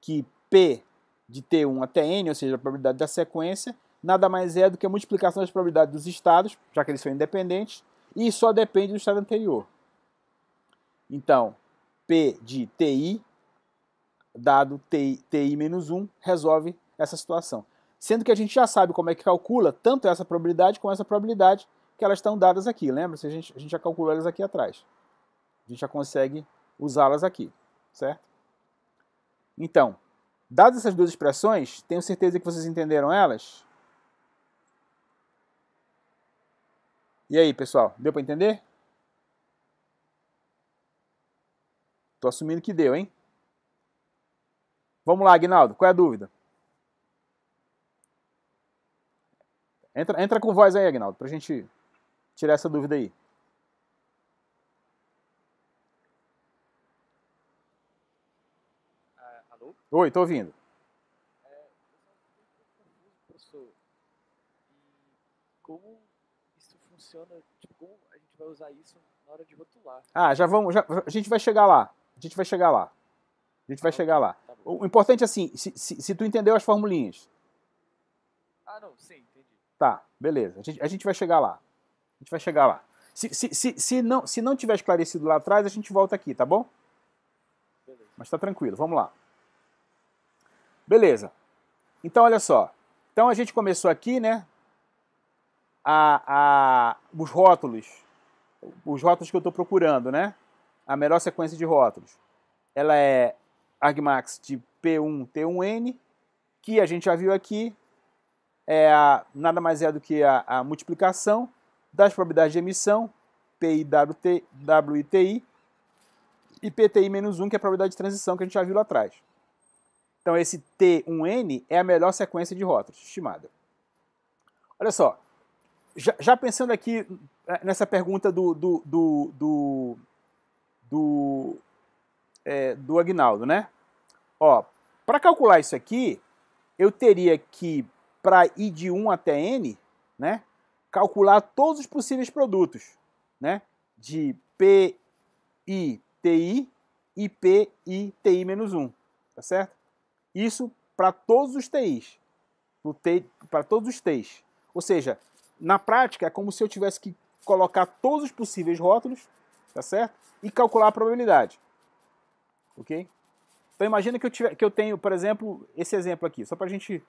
que P de T1 até N, ou seja, a probabilidade da sequência, nada mais é do que a multiplicação das probabilidades dos estados, já que eles são independentes, e só depende do estado anterior. Então, P de TI, dado TI, TI menos 1, resolve essa situação sendo que a gente já sabe como é que calcula tanto essa probabilidade como essa probabilidade que elas estão dadas aqui. Lembra-se, a gente, a gente já calculou elas aqui atrás. A gente já consegue usá-las aqui, certo? Então, dadas essas duas expressões, tenho certeza que vocês entenderam elas. E aí, pessoal, deu para entender? Estou assumindo que deu, hein? Vamos lá, Aguinaldo, qual é a dúvida? Entra, entra com voz aí, Agnaldo, pra gente tirar essa dúvida aí. Ah, alô? Oi, tô ouvindo. É, como isso funciona, tipo, como a gente vai usar isso na hora de rotular? Ah, já vamos, já, a gente vai chegar lá, a gente vai chegar lá. A gente vai tá chegar lá. Tá o importante é assim, se, se, se tu entendeu as formulinhas. Ah, não, sim, Tá, beleza. A gente, a gente vai chegar lá. A gente vai chegar lá. Se, se, se, se, não, se não tiver esclarecido lá atrás, a gente volta aqui, tá bom? Beleza. Mas tá tranquilo, vamos lá. Beleza. Então, olha só. Então, a gente começou aqui, né? A, a, os rótulos. Os rótulos que eu estou procurando, né? A melhor sequência de rótulos. Ela é Argmax de P1, T1N, que a gente já viu aqui, é a, nada mais é do que a, a multiplicação das probabilidades de emissão, PIWTI, e PTI menos 1, que é a probabilidade de transição que a gente já viu lá atrás. Então esse T1N é a melhor sequência de rotas estimada. Olha só, já, já pensando aqui é, nessa pergunta do, do, do, do, do, é, do Agnaldo, né? Ó, para calcular isso aqui, eu teria que para ir de 1 até N, né? calcular todos os possíveis produtos, né? de P, I, TI e P, I, TI menos 1, tá certo? Isso para todos os TIs, para todos os Ts. Ou seja, na prática é como se eu tivesse que colocar todos os possíveis rótulos, tá certo? E calcular a probabilidade, ok? Então imagina que eu, tiver, que eu tenho, por exemplo, esse exemplo aqui, só para a gente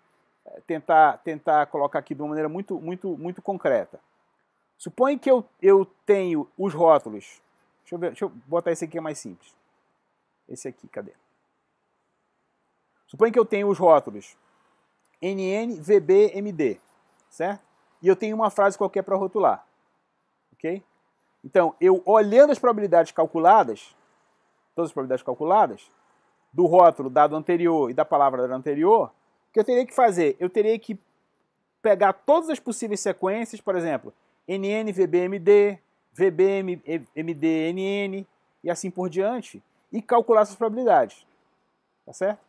tentar, tentar colocar aqui de uma maneira muito, muito, muito concreta. Suponha que eu, eu tenho os rótulos. Deixa eu, ver, deixa eu botar esse aqui, é mais simples. Esse aqui, cadê? Suponha que eu tenho os rótulos NN, VB, MD, certo? E eu tenho uma frase qualquer para rotular, ok? Então, eu olhando as probabilidades calculadas, todas as probabilidades calculadas, do rótulo dado anterior e da palavra dada anterior, que eu teria que fazer? Eu teria que pegar todas as possíveis sequências, por exemplo, NN, VBMD, VBM, MD, NN, e assim por diante, e calcular essas probabilidades. Tá certo?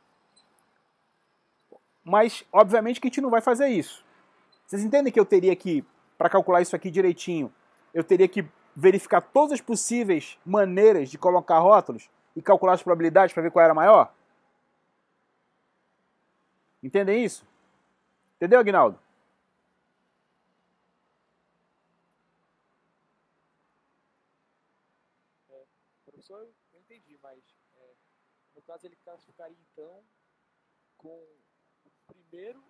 Mas, obviamente, que a gente não vai fazer isso. Vocês entendem que eu teria que, para calcular isso aqui direitinho, eu teria que verificar todas as possíveis maneiras de colocar rótulos e calcular as probabilidades para ver qual era maior? Entendem isso? Entendeu, Aguinaldo? É, professor, eu entendi, mas é, no caso ele classificaria então com o primeiro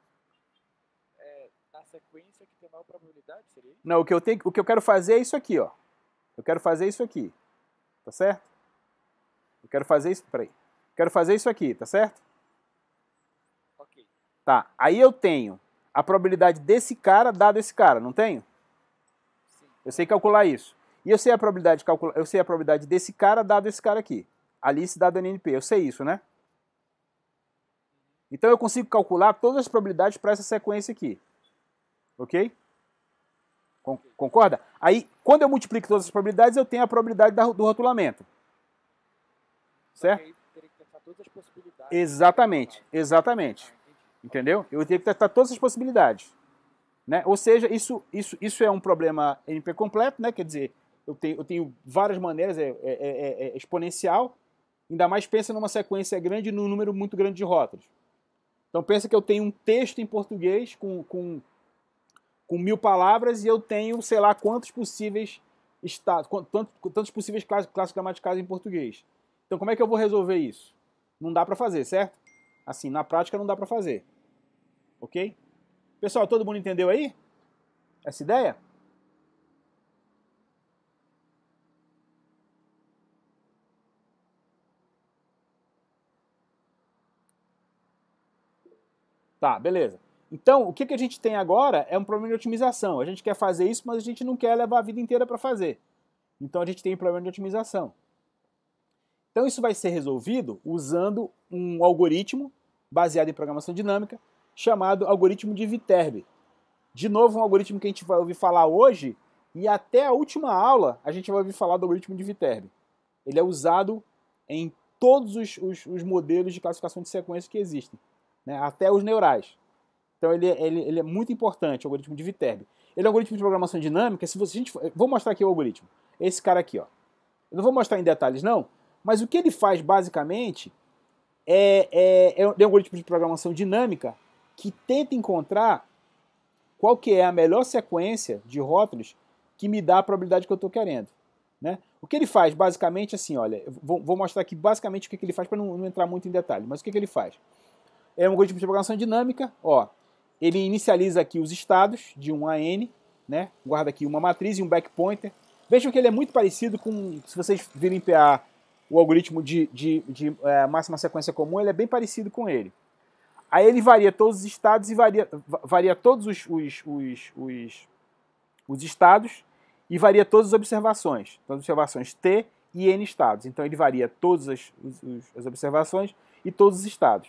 é, na sequência que tem maior probabilidade, seria isso? Não, o que, eu tenho, o que eu quero fazer é isso aqui, ó. Eu quero fazer isso aqui, tá certo? Eu quero fazer isso, peraí. Eu quero fazer isso aqui, tá certo? Tá, aí eu tenho a probabilidade desse cara dado esse cara, não tenho? Sim. Eu sei calcular isso. E eu sei a probabilidade calcular eu sei a probabilidade desse cara dado esse cara aqui. Alice dado NNP, eu sei isso, né? Então eu consigo calcular todas as probabilidades para essa sequência aqui. OK? Con concorda? Aí, quando eu multiplico todas as probabilidades, eu tenho a probabilidade do rotulamento. Certo? Exatamente, exatamente. Entendeu? Eu teria que testar todas as possibilidades. Né? Ou seja, isso, isso, isso é um problema NP completo, né? quer dizer, eu tenho, eu tenho várias maneiras, é é, é, é, é, exponencial, ainda mais pensa numa sequência grande e num número muito grande de rótulos. Então pensa que eu tenho um texto em português com, com, com mil palavras e eu tenho, sei lá, quantos possíveis estados, quantos, quantos possíveis classes, classes gramaticais em português. Então como é que eu vou resolver isso? Não dá para fazer, certo? Assim, na prática não dá para fazer. Ok? Pessoal, todo mundo entendeu aí? Essa ideia? Tá, beleza. Então, o que, que a gente tem agora é um problema de otimização. A gente quer fazer isso, mas a gente não quer levar a vida inteira para fazer. Então, a gente tem um problema de otimização. Então, isso vai ser resolvido usando um algoritmo baseado em programação dinâmica chamado algoritmo de Viterbi. De novo, um algoritmo que a gente vai ouvir falar hoje e até a última aula a gente vai ouvir falar do algoritmo de Viterbi. Ele é usado em todos os, os, os modelos de classificação de sequência que existem, né? até os neurais. Então ele, ele, ele é muito importante, o algoritmo de Viterbi. Ele é um algoritmo de programação dinâmica. Se você, a gente, vou mostrar aqui o algoritmo. Esse cara aqui, ó. Eu não vou mostrar em detalhes, não, mas o que ele faz basicamente é, é, é um é algoritmo de programação dinâmica que tenta encontrar qual que é a melhor sequência de rótulos que me dá a probabilidade que eu estou querendo. Né? O que ele faz, basicamente, assim, olha, vou, vou mostrar aqui basicamente o que, que ele faz para não, não, entrar muito em detalhe, mas o que, que ele faz? É um algoritmo de propagação dinâmica, ó, ele inicializa aqui os estados de 1 a n, né? guarda aqui uma matriz e um backpointer. Vejam que ele é muito parecido com, se vocês virem PA, o algoritmo de, de, de é, máxima sequência comum, ele é bem parecido com ele. Aí ele varia todos os estados e varia, varia todos os, os, os, os, os estados e varia todas as observações. Então, as observações T e N estados. Então, ele varia todas as, as observações e todos os estados.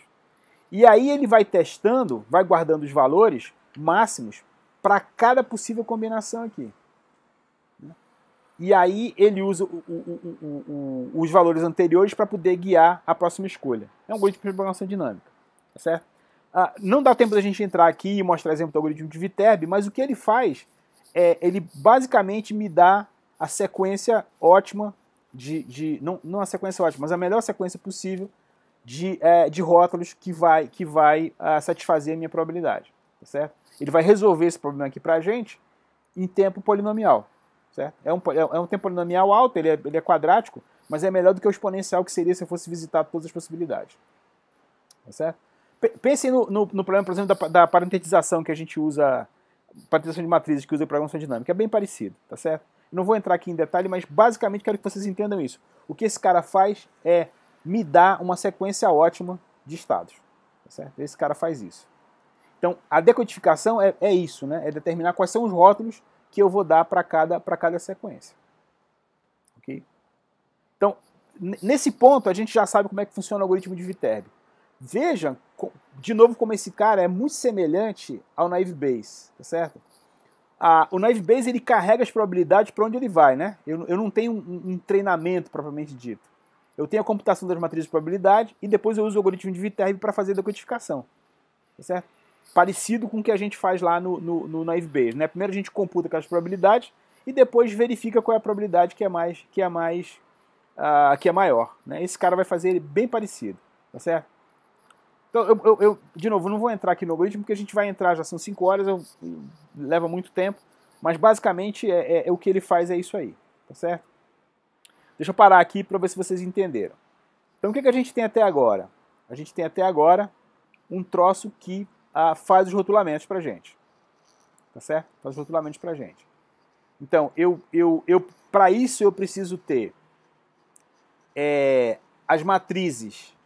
E aí ele vai testando, vai guardando os valores máximos para cada possível combinação aqui. E aí ele usa o, o, o, os valores anteriores para poder guiar a próxima escolha. É um algoritmo de programação dinâmica certo? Ah, não dá tempo da gente entrar aqui e mostrar exemplo do algoritmo de Viterbi, mas o que ele faz é, ele basicamente me dá a sequência ótima de, de não, não a sequência ótima, mas a melhor sequência possível de, é, de rótulos que vai, que vai uh, satisfazer a minha probabilidade, tá certo? Ele vai resolver esse problema aqui pra gente em tempo polinomial, certo? É um, é, é um tempo polinomial alto, ele é, ele é quadrático, mas é melhor do que o exponencial que seria se eu fosse visitar todas as possibilidades, tá certo? Pensem no, no, no, problema, por exemplo, da, da, parentetização que a gente usa, parentetização de matrizes que usa para programação dinâmica. É bem parecido, tá certo? Não vou entrar aqui em detalhe, mas basicamente quero que vocês entendam isso. O que esse cara faz é me dar uma sequência ótima de estados. Tá certo? Esse cara faz isso. Então, a decodificação é, é isso, né? É determinar quais são os rótulos que eu vou dar para cada, cada sequência. Ok? Então, nesse ponto, a gente já sabe como é que funciona o algoritmo de Viterbi. Veja, de novo, como esse cara é muito semelhante ao Naive Base, tá certo? Ah, o Naive Base ele carrega as probabilidades para onde ele vai, né? Eu, eu não tenho um, um treinamento propriamente dito. Eu tenho a computação das matrizes de probabilidade e depois eu uso o algoritmo de Viterbi para fazer a decodificação, tá certo? Parecido com o que a gente faz lá no, no, no Naive Bayes, né? Primeiro a gente computa aquelas probabilidades e depois verifica qual é a probabilidade que é mais que é mais uh, que é maior. Né? Esse cara vai fazer ele bem parecido, tá certo? Então, eu, eu, eu, de novo, não vou entrar aqui no algoritmo, porque a gente vai entrar, já são 5 horas, eu, leva muito tempo, mas basicamente é, é, é, o que ele faz, é isso aí, tá certo? Deixa eu parar aqui para ver se vocês entenderam. Então, o que, que a gente tem até agora? A gente tem até agora um troço que ah, faz os rotulamentos para gente, tá certo? Faz os rotulamentos para gente. Então, eu, eu, eu para isso eu preciso ter é, as matrizes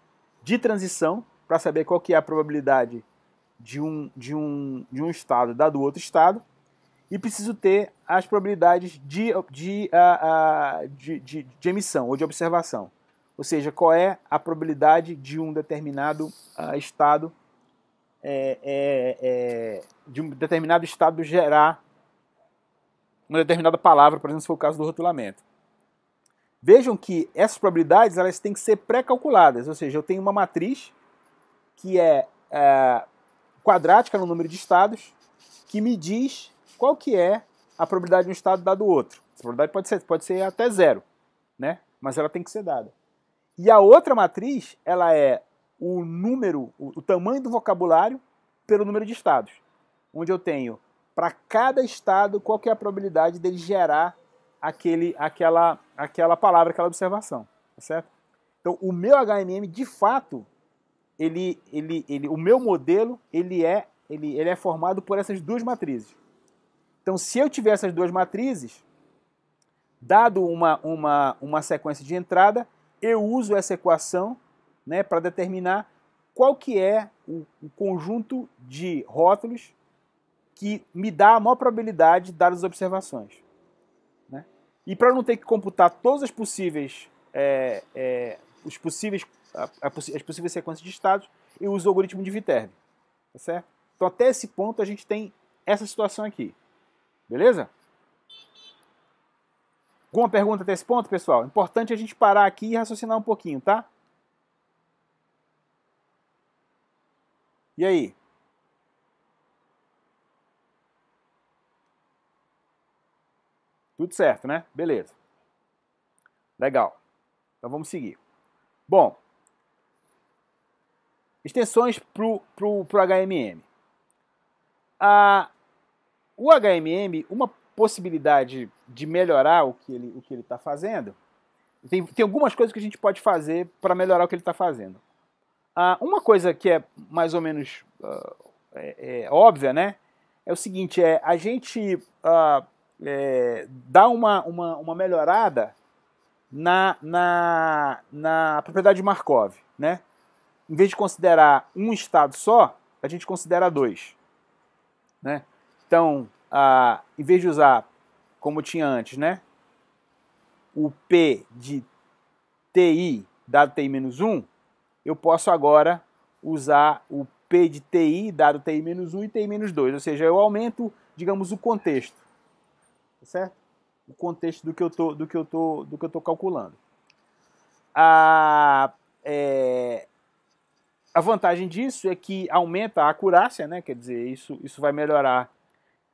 de transição, para saber qual que é a probabilidade de um, de, um, de um estado dado outro estado, e preciso ter as probabilidades de, de, uh, uh, de, de, de, emissão ou de observação. Ou seja, qual é a probabilidade de um determinado uh, estado é, é, é, de um determinado estado gerar uma determinada palavra, por exemplo, se for o caso do rotulamento. Vejam que essas probabilidades elas têm que ser pré-calculadas, ou seja, eu tenho uma matriz que é, é quadrática no número de estados, que me diz qual que é a probabilidade de um estado dado outro. Essa probabilidade pode ser, pode ser até zero, né? mas ela tem que ser dada. E a outra matriz, ela é o número, o, o tamanho do vocabulário pelo número de estados, onde eu tenho para cada estado qual que é a probabilidade dele gerar aquele, aquela, aquela palavra, aquela observação, tá certo? Então, o meu HMM, de fato, ele, ele, ele, o meu modelo ele é, ele, ele é formado por essas duas matrizes. Então, se eu tiver essas duas matrizes, dado uma, uma, uma sequência de entrada, eu uso essa equação né, para determinar qual que é o, o, conjunto de rótulos que me dá a maior probabilidade dadas as observações. Né? E para não ter que computar todas as possíveis, é, é, os possíveis a, a as possíveis sequências de estados e usa o algoritmo de Viterbi. Tá certo? Então, até esse ponto, a gente tem essa situação aqui. Beleza? Alguma pergunta até esse ponto, pessoal? Importante a gente parar aqui e raciocinar um pouquinho, tá? E aí? Tudo certo, né? Beleza. Legal. Então vamos seguir. Bom, extensões para o HMM. o HMM, uma possibilidade de melhorar o que ele está fazendo, tem, tem algumas coisas que a gente pode fazer para melhorar o que ele está fazendo. Ah, uma coisa que é mais ou menos uh, é, é óbvia, né? É o seguinte, é a gente uh, é, dá uma, uma, uma melhorada na, na, na propriedade de Markov, né? em vez de considerar um estado só, a gente considera dois. Né? Então, em vez de usar, como tinha antes, né, o P de TI dado TI menos 1, eu posso agora usar o P de TI dado TI menos 1 e TI menos 2. Ou seja, eu aumento, digamos, o contexto. Tá certo? O contexto do que eu tô, do que eu tô, do que eu tô calculando. A, é, a vantagem disso é que aumenta a acurácia, né? quer dizer, isso, isso vai melhorar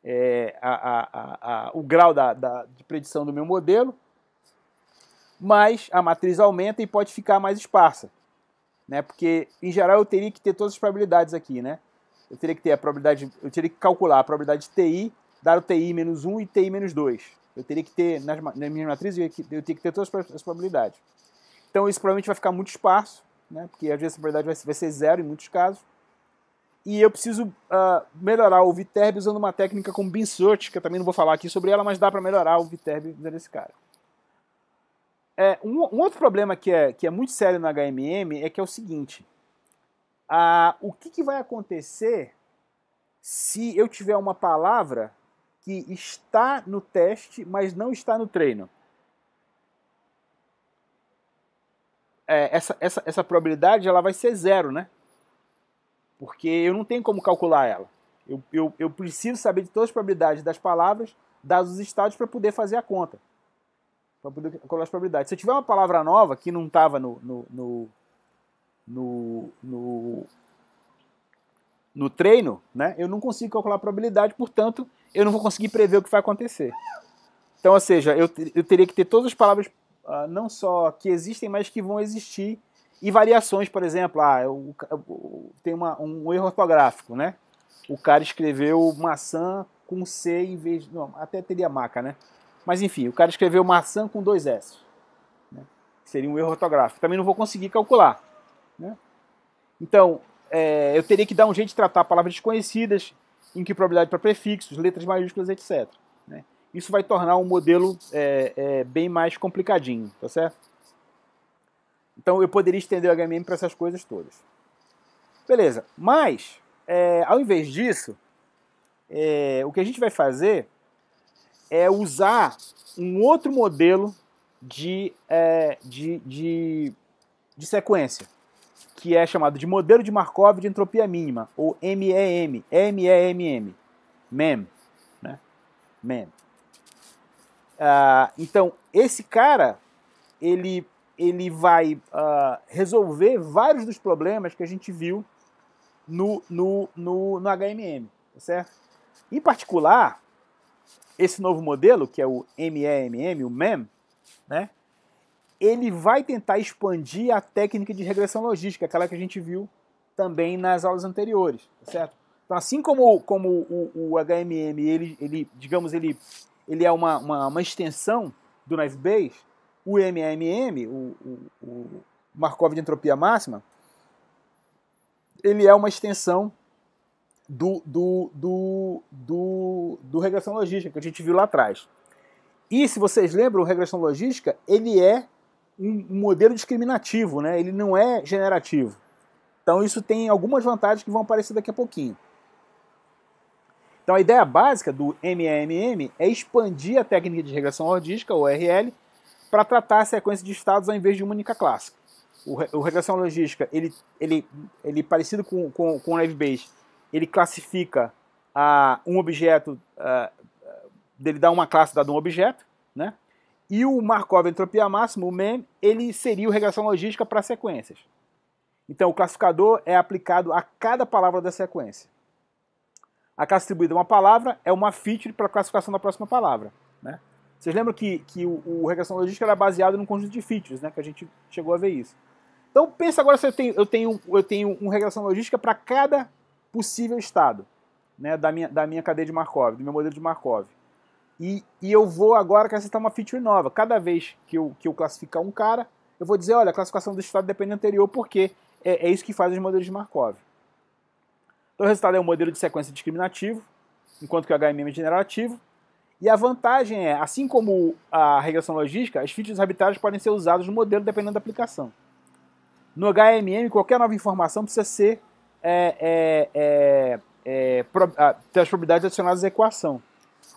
é, a, a, a, o grau da, da, de predição do meu modelo, mas a matriz aumenta e pode ficar mais esparsa. Né? Porque, em geral, eu teria que ter todas as probabilidades aqui. Né? Eu teria que ter a probabilidade, eu teria que calcular a probabilidade de TI, dar o TI menos 1 e TI menos 2. Eu teria que ter, nas, nas minhas matrizes, eu teria que ter todas as probabilidades. Então, isso provavelmente vai ficar muito esparso né? porque a biodisponibilidade vai, vai ser zero em muitos casos. E eu preciso uh, melhorar o Viterbi usando uma técnica com Bean Search, que eu também não vou falar aqui sobre ela, mas dá para melhorar o usando desse cara. É, um, um, outro problema que é, que é muito sério no HMM é que é o seguinte: ah, o que, que vai acontecer se eu tiver uma palavra que está no teste, mas não está no treino? é, essa, essa, essa probabilidade ela vai ser zero, né? Porque eu não tenho como calcular ela. Eu, eu, eu preciso saber de todas as probabilidades das palavras, dados os estados, para poder fazer a conta. Para poder calcular as probabilidades. Se eu tiver uma palavra nova que não estava no, no, no, no, no no treino, né, eu não consigo calcular a probabilidade, portanto, eu não vou conseguir prever o que vai acontecer. Então, ou seja, eu, eu teria que ter todas as palavras ah, não só que existem, mas que vão existir. E variações, por exemplo, ah, eu, eu, tem uma, um erro ortográfico, né? O cara escreveu maçã com C em vez de. Não, até teria maca, né? Mas enfim, o cara escreveu maçã com dois S. Né? Seria um erro ortográfico. Também não vou conseguir calcular. Né? Então, é, eu teria que dar um jeito de tratar palavras desconhecidas, em que probabilidade para prefixos, letras maiúsculas, etc. Né? isso vai tornar um modelo é, é, bem mais complicadinho, tá certo? Então eu poderia estender o HMM para essas coisas todas. Beleza, mas é, ao invés disso, é, o que a gente vai fazer é usar um outro modelo de, é, de, de, de sequência, que é chamado de modelo de Markov de entropia mínima, ou MEM, MEMM, MEM, né? MEM. Uh, então, esse cara, ele, ele vai uh, resolver vários dos problemas que a gente viu no, no, no, no HMM, tá certo? Em particular, esse novo modelo, que é o MEMM, o MEM, né? ele vai tentar expandir a técnica de regressão logística, aquela que a gente viu também nas aulas anteriores, tá certo? Então, assim como, como o, o HMM, ele, ele, digamos, ele ele é uma, uma, uma extensão do knife base, o MMM, o, o, o Markov de entropia máxima, ele é uma extensão do, do, do, do, do regressão logística que a gente viu lá atrás. E se vocês lembram, o regressão logística, ele é um modelo discriminativo, né? ele não é generativo. Então isso tem algumas vantagens que vão aparecer daqui a pouquinho. Então a ideia básica do MMM é expandir a técnica de regressão logística, ou RL, para tratar a sequência de estados ao invés de uma única classe. O, o regressão logística, ele, ele, ele parecido com, com, com o Livebase, ele classifica a, um objeto, a, ele dá uma classe dada a um objeto, né? E o Markov entropia máxima, o MEM, ele seria o regressão logística para sequências. Então o classificador é aplicado a cada palavra da sequência. A classe atribuída a é uma palavra é uma feature para a classificação da próxima palavra. Né? Vocês lembram que, que o, o regressão logística era baseado num conjunto de features, né? que a gente chegou a ver isso. Então pensa agora se eu tenho, eu tenho, eu tenho uma regressão logística para cada possível estado né, da, minha, da minha cadeia de Markov, do meu modelo de Markov. E, e eu vou agora acrescentar uma feature nova. Cada vez que eu, que eu classificar um cara, eu vou dizer, olha, a classificação do estado depende do anterior, porque é, é isso que faz os modelos de Markov. Então o resultado é um modelo de sequência discriminativo, enquanto que o HMM é generativo. E a vantagem é, assim como a regressão logística, as features arbitrárias podem ser usadas no modelo dependendo da aplicação. No HMM, qualquer nova informação precisa ser é, é, é, é, pro, a, ter as probabilidades adicionadas à equação.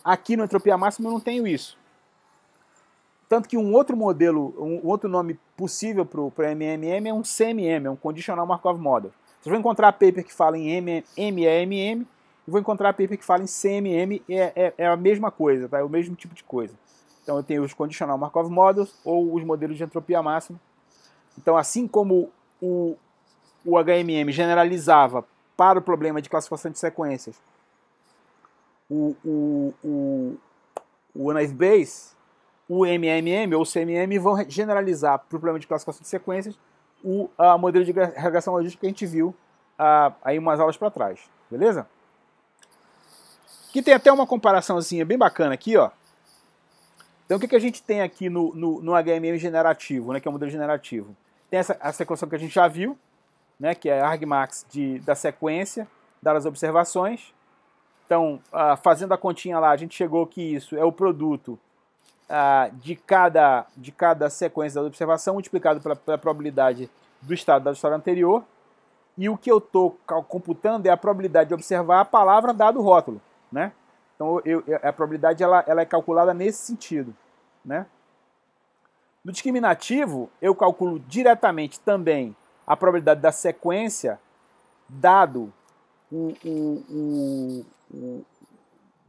Aqui no entropia máxima eu não tenho isso. Tanto que um outro modelo, um outro nome possível para o MMM é um CMM, é um Conditional Markov Model. Vocês vão encontrar paper que fala em MM, M e vou encontrar paper que fala em CMM, e é, é, é a mesma coisa, tá? é o mesmo tipo de coisa. Então eu tenho os conditional Markov models ou os modelos de entropia máxima. Então assim como o, o HMM generalizava para o problema de classificação de sequências o, o, o, o Knife Base, o MMM ou o CMM vão generalizar para o problema de classificação de sequências o a, modelo de regressão logística que a gente viu a, aí umas aulas para trás, beleza? Que tem até uma comparaçãozinha bem bacana aqui, ó. Então o que, que a gente tem aqui no, no, no HMM generativo, né, que é o modelo generativo? Tem essa, essa equação que a gente já viu, né, que é a argmax de, da sequência, das observações. Então, fazendo a continha lá, a gente chegou que isso é o produto ah, de, cada, de cada sequência da observação multiplicado pela, pela probabilidade do estado da história anterior. E o que eu estou computando é a probabilidade de observar a palavra dado o rótulo, né? Então eu, eu, a probabilidade ela, ela é calculada nesse sentido, né? No discriminativo, eu calculo diretamente também a probabilidade da sequência dado o, o, o,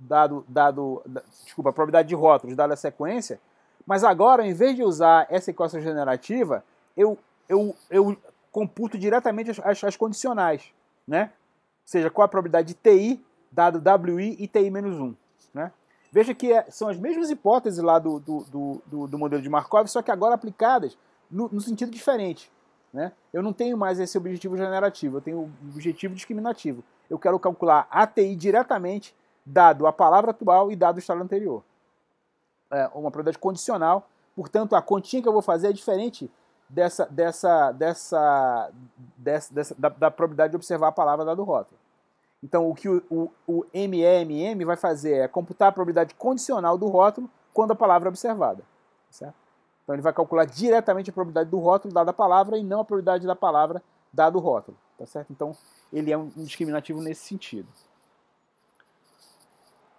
dado, dado desculpa, a probabilidade de rótulos dada a sequência, mas agora, em vez de usar essa equação generativa, eu, eu, eu computo diretamente as, as, as condicionais, né? Ou seja, qual a probabilidade de TI dado WI e TI menos 1, né? Veja que é, são as mesmas hipóteses lá do, do, do, do, modelo de Markov, só que agora aplicadas no, no sentido diferente. Né? Eu não tenho mais esse objetivo generativo, eu tenho o objetivo discriminativo. Eu quero calcular ti diretamente dado a palavra atual e dado o estado anterior. É uma probabilidade condicional, portanto, a continha que eu vou fazer é diferente dessa, dessa, dessa, dessa, dessa da, da, probabilidade de observar a palavra dado o rótulo. Então, o que o, o, o MMM vai fazer é computar a probabilidade condicional do rótulo quando a palavra é observada. Certo? Então, ele vai calcular diretamente a probabilidade do rótulo dada a palavra e não a probabilidade da palavra dado o rótulo. Tá certo? Então, ele é um discriminativo nesse sentido.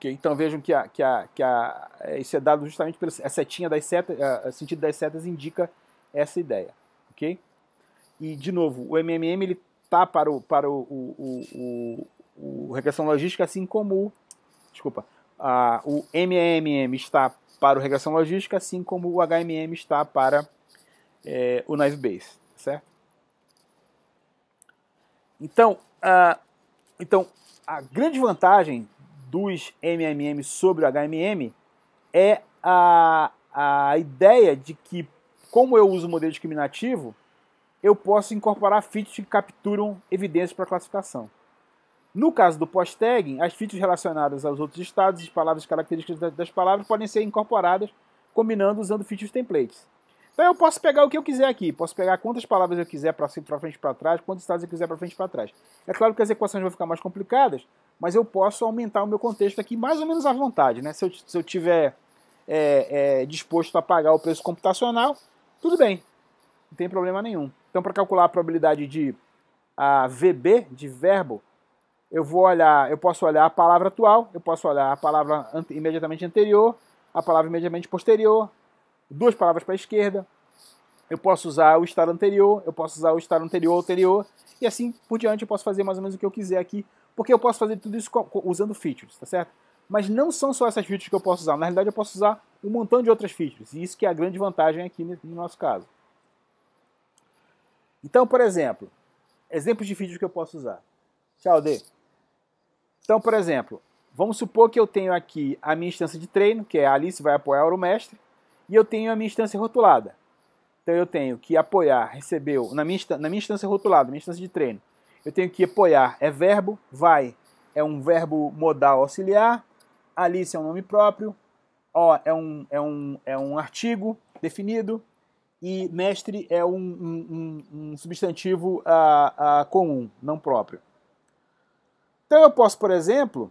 Que, então vejam que, a, que, a, que a, isso é, é dado justamente pela a setinha das setas, a, a sentido das setas indica essa ideia, ok? E de novo, o MMM ele tá para o para o, o, o, o regressão logística, assim como desculpa, a, o MMM está para o regressão logística, assim como o HMM está para é, o Knife Base, tá certo? Então, a, então a grande vantagem dos MMM sobre o HMM é a, a ideia de que, como eu uso o modelo discriminativo, eu posso incorporar features que capturam evidências para classificação. No caso do post-tagging, as features relacionadas aos outros estados, as palavras características das palavras podem ser incorporadas combinando usando features templates. Então eu posso pegar o que eu quiser aqui, posso pegar quantas palavras eu quiser para frente para trás, quantos estados eu quiser para frente para trás. É claro que as equações vão ficar mais complicadas, mas eu posso aumentar o meu contexto aqui mais ou menos à vontade. Né? Se, eu, se eu tiver é, é, disposto a pagar o preço computacional, tudo bem, não tem problema nenhum. Então, para calcular a probabilidade de a VB, de verbo, eu vou olhar, eu posso olhar a palavra atual, eu posso olhar a palavra ante, imediatamente anterior, a palavra imediatamente posterior, duas palavras para a esquerda, eu posso usar o estado anterior, eu posso usar o estado anterior, anterior, e assim por diante eu posso fazer mais ou menos o que eu quiser aqui porque eu posso fazer tudo isso usando features, tá certo? Mas não são só essas features que eu posso usar, na realidade eu posso usar um montão de outras features, e isso que é a grande vantagem aqui no nosso caso. Então, por exemplo, exemplos de features que eu posso usar. Tchau, D. Então, por exemplo, vamos supor que eu tenho aqui a minha instância de treino, que é a Alice vai apoiar o mestre, e eu tenho a minha instância rotulada. Então eu tenho que apoiar, recebeu, na minha, na minha instância rotulada, minha instância de treino, eu tenho que apoiar. É verbo, vai é um verbo modal auxiliar. Alice é um nome próprio. Ó é um, é um, é um artigo definido. E mestre é um, um, um substantivo a, a comum, não próprio. Então eu posso, por exemplo,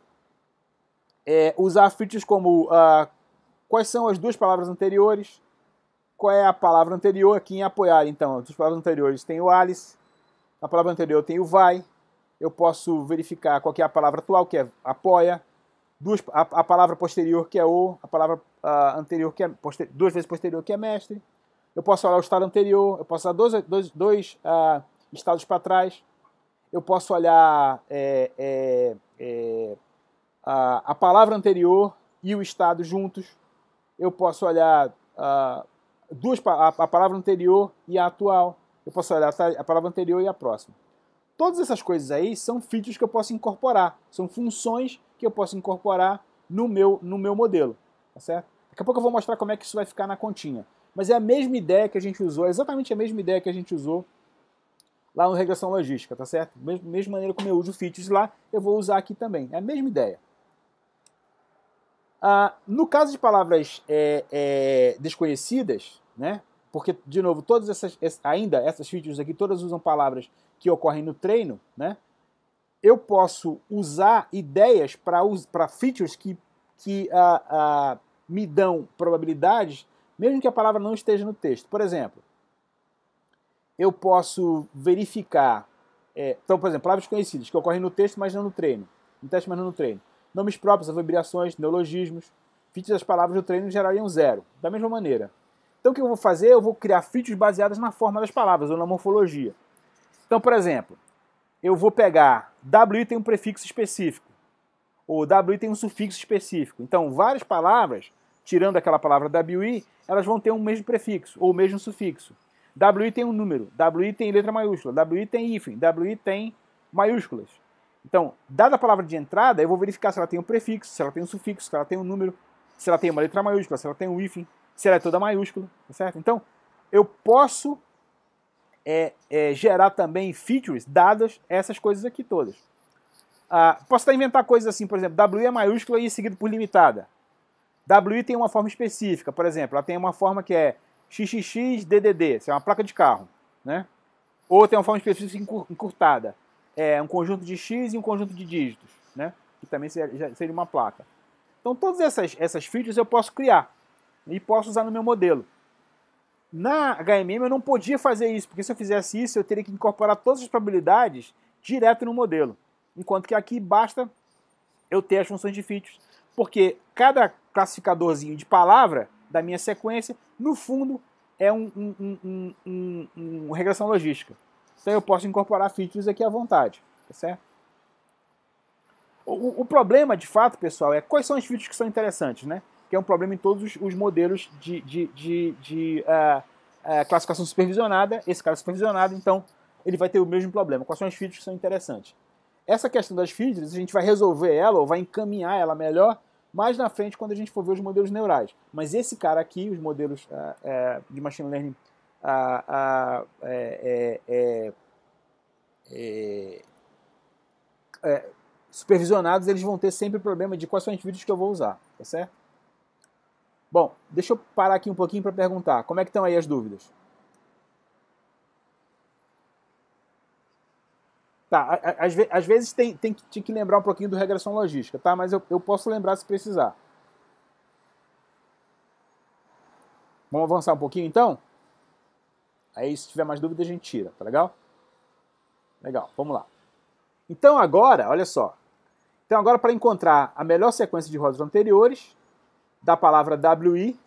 é, usar features como uh, quais são as duas palavras anteriores, qual é a palavra anterior, quem apoiar. Então, as duas palavras anteriores tem o Alice, na palavra anterior eu tenho vai, eu posso verificar qual é a palavra atual, que é apoia, duas, a, a palavra posterior, que é o, a palavra uh, anterior, que é poster, duas vezes posterior, que é mestre. Eu posso olhar o estado anterior, eu posso olhar dois, dois, dois uh, estados para trás, eu posso olhar é, é, é, a, a palavra anterior e o estado juntos, eu posso olhar uh, duas, a, a palavra anterior e a atual eu posso olhar a palavra anterior e a próxima. Todas essas coisas aí são features que eu posso incorporar, são funções que eu posso incorporar no meu, no meu modelo, tá certo? Daqui a pouco eu vou mostrar como é que isso vai ficar na continha. Mas é a mesma ideia que a gente usou, é exatamente a mesma ideia que a gente usou lá no Regressão Logística, tá certo? Mesma, mesma maneira como eu uso features lá, eu vou usar aqui também. É a mesma ideia. Ah, no caso de palavras é, é, desconhecidas, né? Porque, de novo, todas essas, ainda essas features aqui, todas usam palavras que ocorrem no treino, né? Eu posso usar ideias para features que, que uh, uh, me dão probabilidades, mesmo que a palavra não esteja no texto. Por exemplo, eu posso verificar. É, então, por exemplo, palavras conhecidas que ocorrem no texto, mas não no treino. No teste, mas não no treino. Nomes próprios, abreviações, neologismos. Features das palavras do treino gerariam zero. Da mesma maneira, então o que eu vou fazer? Eu vou criar features baseadas na forma das palavras ou na morfologia. Então, por exemplo, eu vou pegar W tem um prefixo específico, ou W tem um sufixo específico. Então, várias palavras, tirando aquela palavra WI, elas vão ter um mesmo prefixo ou o mesmo sufixo. WI tem um número, WI tem letra maiúscula, WI tem hífen, WI tem maiúsculas. Então, dada a palavra de entrada, eu vou verificar se ela tem um prefixo, se ela tem um sufixo, se ela tem um número, se ela tem uma letra maiúscula, se ela tem um hífen, se ela é toda maiúscula, tá certo? Então, eu posso é, é, gerar também features dadas essas coisas aqui todas. Ah, posso até inventar coisas assim, por exemplo, W é maiúscula e seguido por limitada. W tem uma forma específica, por exemplo, ela tem uma forma que é XXXDDD, isso é uma placa de carro, né? Ou tem uma forma específica encurtada, é um conjunto de X e um conjunto de dígitos, né? Que também seria uma placa. Então todas essas, essas features eu posso criar e posso usar no meu modelo. Na HMM eu não podia fazer isso, porque se eu fizesse isso eu teria que incorporar todas as probabilidades direto no modelo. Enquanto que aqui basta eu ter as funções de features, porque cada classificadorzinho de palavra da minha sequência, no fundo, é um, um, um, um regressão logística. Então eu posso incorporar features aqui à vontade, tá certo? O, o, problema, de fato, pessoal, é quais são os features que são interessantes, né? que é um problema em todos os, os modelos de, de, de, de uh, uh, classificação supervisionada. Esse cara é supervisionado, então ele vai ter o mesmo problema. Quais são as features que são interessantes? Essa questão das features, a gente vai resolver ela ou vai encaminhar ela melhor mais na frente quando a gente for ver os modelos neurais. Mas esse cara aqui, os modelos uh, de machine learning supervisionados, eles vão ter sempre o problema de quais são as features que eu vou usar, tá certo? Bom, deixa eu parar aqui um pouquinho para perguntar. Como é que estão aí as dúvidas? Tá, às, às vezes tem, tem, que, que lembrar um pouquinho do regressão logística, tá? Mas eu, eu posso lembrar se precisar. Vamos avançar um pouquinho então? Aí se tiver mais dúvida a gente tira, tá legal? Legal, vamos lá. Então agora, olha só. Então agora para encontrar a melhor sequência de rodas anteriores, da palavra WI,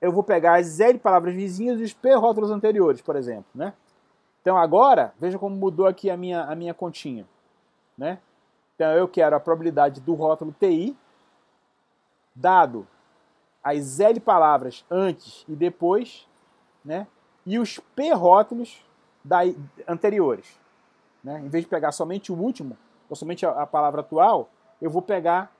eu vou pegar as L palavras vizinhas e os P rótulos anteriores, por exemplo, né? Então agora, veja como mudou aqui a minha, a minha continha, né? Então eu quero a probabilidade do rótulo TI, dado as L palavras antes e depois, né? E os P rótulos da, anteriores, né? Em vez de pegar somente o último, ou somente a, a palavra atual, eu vou pegar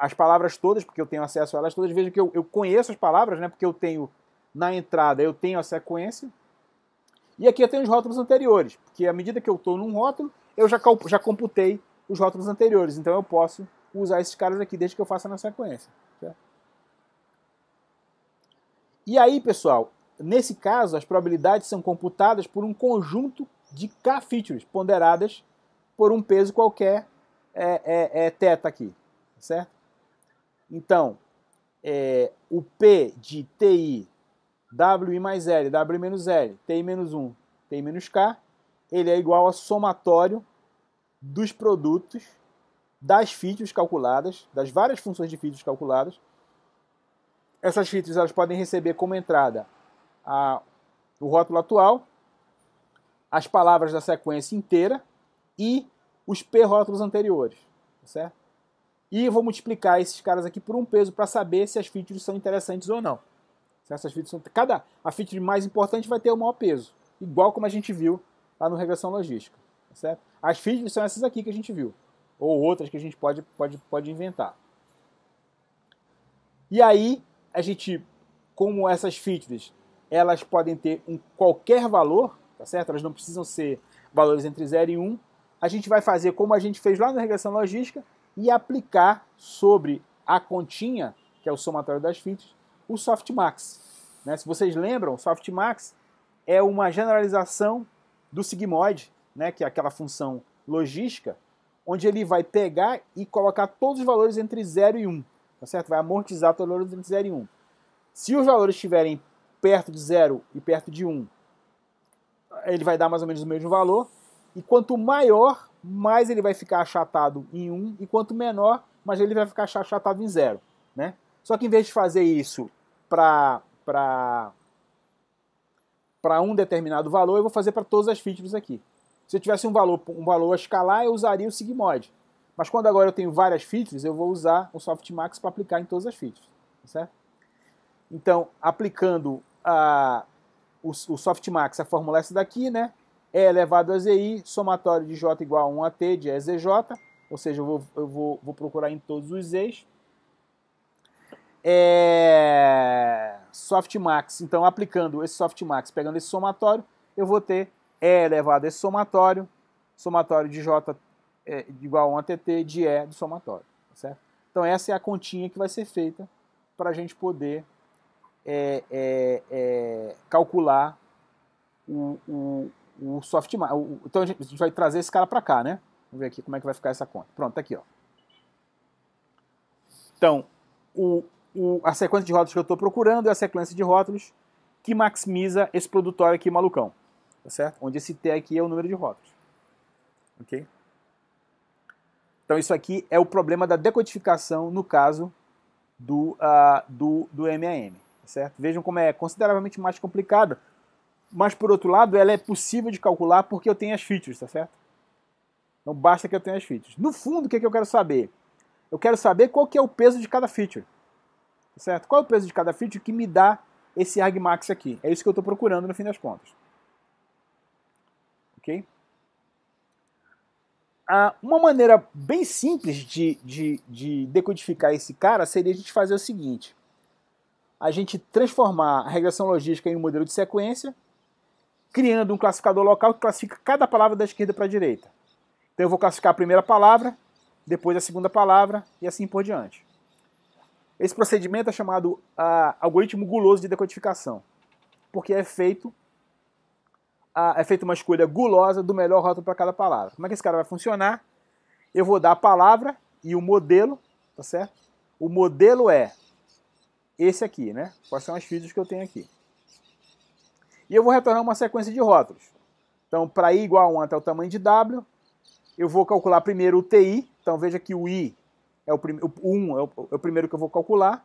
as palavras todas, porque eu tenho acesso a elas todas. Veja que eu, eu conheço as palavras, né? Porque eu tenho na entrada, eu tenho a sequência. E aqui eu tenho os rótulos anteriores, porque à medida que eu estou num rótulo, eu já, já computei os rótulos anteriores. Então eu posso usar esses caras aqui desde que eu faça na sequência. Certo? E aí, pessoal, nesse caso, as probabilidades são computadas por um conjunto de K features ponderadas por um peso qualquer é, é, é teta aqui, certo? Então, é, o P de TI, WI mais L, W menos L, TI menos 1, TI menos K, ele é igual a somatório dos produtos das features calculadas, das várias funções de features calculadas. Essas features elas podem receber como entrada a, o rótulo atual, as palavras da sequência inteira e os P rótulos anteriores, tá certo? E vou multiplicar esses caras aqui por um peso para saber se as features são interessantes ou não. Se essas features são... Cada a feature mais importante vai ter o maior peso, igual como a gente viu lá no Regressão Logística. Tá certo? As features são essas aqui que a gente viu, ou outras que a gente pode, pode, pode inventar. E aí, a gente, como essas features, elas podem ter um qualquer valor, tá certo? Elas não precisam ser valores entre 0 e 1. Um. A gente vai fazer como a gente fez lá na regressão logística, e aplicar sobre a continha, que é o somatório das fitas, o softmax. Né? Se vocês lembram, softmax é uma generalização do sigmoide, né? que é aquela função logística, onde ele vai pegar e colocar todos os valores entre 0 e 1, um, tá certo? Vai amortizar todos os valores entre 0 e 1. Um. Se os valores estiverem perto de 0 e perto de 1, um, ele vai dar mais ou menos o mesmo valor, e quanto maior mais ele vai ficar achatado em 1, um, e quanto menor, mais ele vai ficar achatado em 0. Né? Só que em vez de fazer isso para um determinado valor, eu vou fazer para todas as features aqui. Se eu tivesse um valor, um valor a escalar, eu usaria o Sigmoid. Mas quando agora eu tenho várias features, eu vou usar o Softmax para aplicar em todas as features. Tá certo? Então, aplicando a, o, o Softmax, a fórmula é essa daqui, né? E é elevado a ZI, somatório de J igual a 1 a T de ZJ, ou seja, eu vou, eu vou, vou procurar em todos os Zs. É... Softmax, então aplicando esse softmax, pegando esse somatório, eu vou ter E elevado a esse somatório, somatório de J é, igual a 1 a TT de E do somatório, tá certo? Então essa é a continha que vai ser feita para a gente poder é, é, é calcular o, o soft Então a gente, vai trazer esse cara para cá, né? Vamos ver aqui como é que vai ficar essa conta. Pronto, tá aqui, ó. Então, o, o, a sequência de rótulos que eu estou procurando é a sequência de rótulos que maximiza esse produtório aqui malucão, tá certo? Onde esse T aqui é o número de rótulos, ok? Então isso aqui é o problema da decodificação no caso do, uh, do, do MAM, tá certo? Vejam como é consideravelmente mais complicado, mas por outro lado, ela é possível de calcular porque eu tenho as features, tá certo? Então basta que eu tenha as features. No fundo, o que, é que eu quero saber? Eu quero saber qual que é o peso de cada feature. Tá certo? Qual é o peso de cada feature que me dá esse argmax aqui? É isso que eu estou procurando no fim das contas. Ok? Ah, uma maneira bem simples de, de, de decodificar esse cara seria a gente fazer o seguinte. A gente transformar a regressão logística em um modelo de sequência criando um classificador local que classifica cada palavra da esquerda para a direita. Então eu vou classificar a primeira palavra, depois a segunda palavra e assim por diante. Esse procedimento é chamado uh, algoritmo guloso de decodificação, porque é feito, uh, é feita uma escolha gulosa do melhor rótulo para cada palavra. Como é que esse cara vai funcionar? Eu vou dar a palavra e o modelo, tá certo? O modelo é esse aqui, né? Quais são as físicas que eu tenho aqui? E eu vou retornar uma sequência de rótulos. Então, para i igual a 1 até o tamanho de w, eu vou calcular primeiro o ti. Então, veja que o i é o, o 1 é o, é o primeiro que eu vou calcular.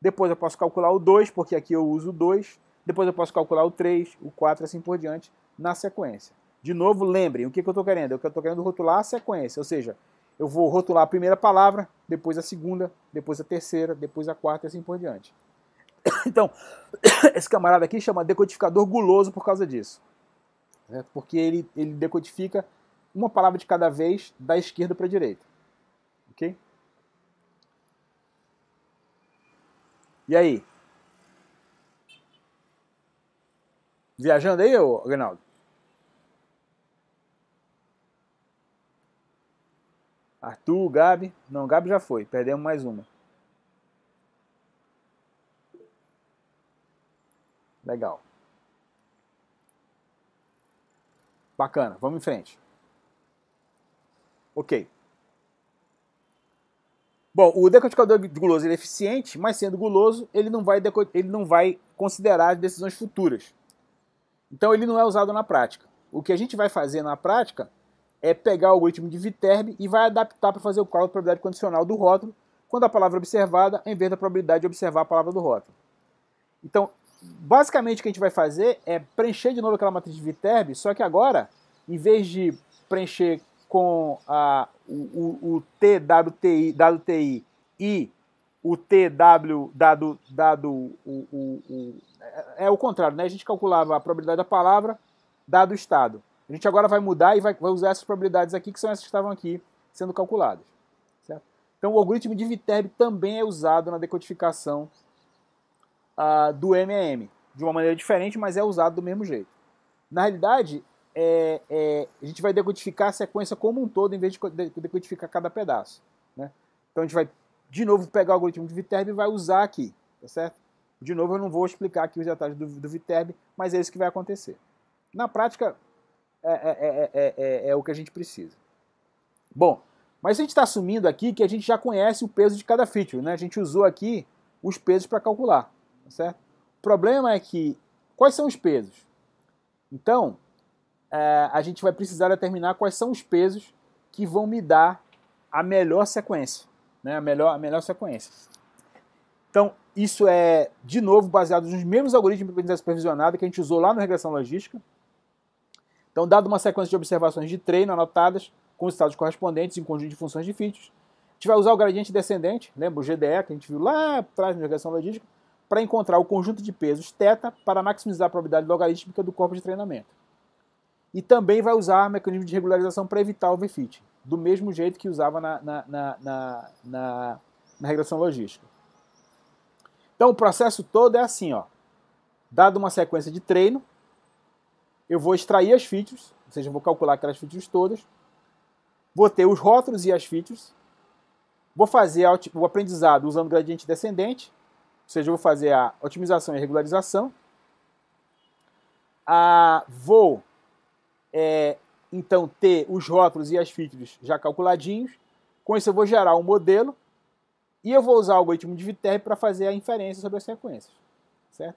Depois eu posso calcular o 2, porque aqui eu uso o 2. Depois eu posso calcular o 3, o 4 assim por diante na sequência. De novo, lembrem, o que, que eu estou querendo? Eu estou querendo rotular a sequência, ou seja, eu vou rotular a primeira palavra, depois a segunda, depois a terceira, depois a quarta e assim por diante. Então, esse camarada aqui chama decodificador guloso por causa disso. Né? Porque ele, ele decodifica uma palavra de cada vez da esquerda para a direita. Ok? E aí? Viajando aí, Agnaldo? Arthur, Gabi. Não, Gabi já foi. Perdemos mais uma. Legal. Bacana, vamos em frente. Ok. Bom, o decodificador de guloso é eficiente, mas sendo guloso, ele não, vai ele não vai considerar as decisões futuras. Então ele não é usado na prática. O que a gente vai fazer na prática é pegar o algoritmo de Viterbi e vai adaptar para fazer o cálculo da probabilidade condicional do rótulo quando a palavra é observada, em vez da probabilidade de observar a palavra do rótulo. Então, basicamente o que a gente vai fazer é preencher de novo aquela matriz de Viterbi, só que agora, em vez de preencher com a, o, o, o T dado e o TW dado, dado o, o, o, é, é o contrário, né? A gente calculava a probabilidade da palavra dado o estado. A gente agora vai mudar e vai, vai usar essas probabilidades aqui, que são essas que estavam aqui sendo calculadas. Certo? Então o algoritmo de Viterbi também é usado na decodificação uh, do MAM, de uma maneira diferente, mas é usado do mesmo jeito. Na realidade, é, é, a gente vai decodificar a sequência como um todo em vez de decodificar cada pedaço. Né? Então a gente vai de novo pegar o algoritmo de Viterbi e vai usar aqui, tá certo? De novo, eu não vou explicar aqui os detalhes do, do mas é isso que vai acontecer. Na prática, é é, é, é, é o que a gente precisa. Bom, mas a gente está assumindo aqui que a gente já conhece o peso de cada feature, né? A gente usou aqui os pesos para calcular. Tá certo? O problema é que quais são os pesos? Então, é, a gente vai precisar determinar quais são os pesos que vão me dar a melhor sequência, né? A melhor, a melhor sequência. Então, isso é, de novo, baseado nos mesmos algoritmos de aprendizagem supervisionada que a gente usou lá no Regressão Logística. Então, dado uma sequência de observações de treino anotadas com os estados correspondentes em conjunto de funções de features, a gente vai usar o gradiente descendente, lembra o GDE que a gente viu lá atrás na Regressão Logística, para encontrar o conjunto de pesos θ para maximizar a probabilidade logarítmica do corpo de treinamento. E também vai usar mecanismo de regularização para evitar o overfitting, do mesmo jeito que usava na, na, na, na, regressão logística. Então o processo todo é assim, ó. dado uma sequência de treino, eu vou extrair as features, ou seja, vou calcular aquelas features todas, vou ter os rótulos e as features, vou fazer o aprendizado usando gradiente descendente, ou seja, eu vou fazer a otimização e regularização. A, vou é, então ter os rótulos e as features já calculadinhos. Com isso eu vou gerar um modelo e eu vou usar o algoritmo de Viterbi para fazer a inferência sobre as sequências, certo?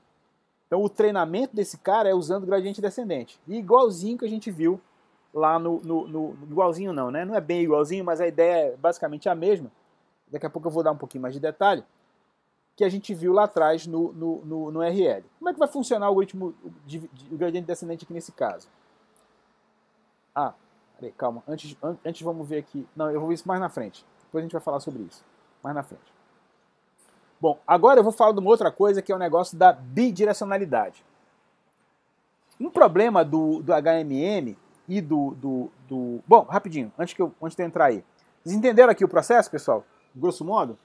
Então o treinamento desse cara é usando gradiente descendente, igualzinho que a gente viu lá no, no, no, igualzinho não, né? Não é bem igualzinho, mas a ideia é basicamente a mesma. Daqui a pouco eu vou dar um pouquinho mais de detalhe que a gente viu lá atrás no, no, no, no RL. Como é que vai funcionar o algoritmo de, de, o gradiente descendente aqui nesse caso? Ah, peraí, calma. Antes, an, antes vamos ver aqui. Não, eu vou ver isso mais na frente. Depois a gente vai falar sobre isso. Mais na frente. Bom, agora eu vou falar de uma outra coisa que é o negócio da bidirecionalidade. Um problema do, do HMM e do, do, do. Bom, rapidinho, antes, que eu, antes de eu entrar aí. Vocês entenderam aqui o processo, pessoal? Grosso modo?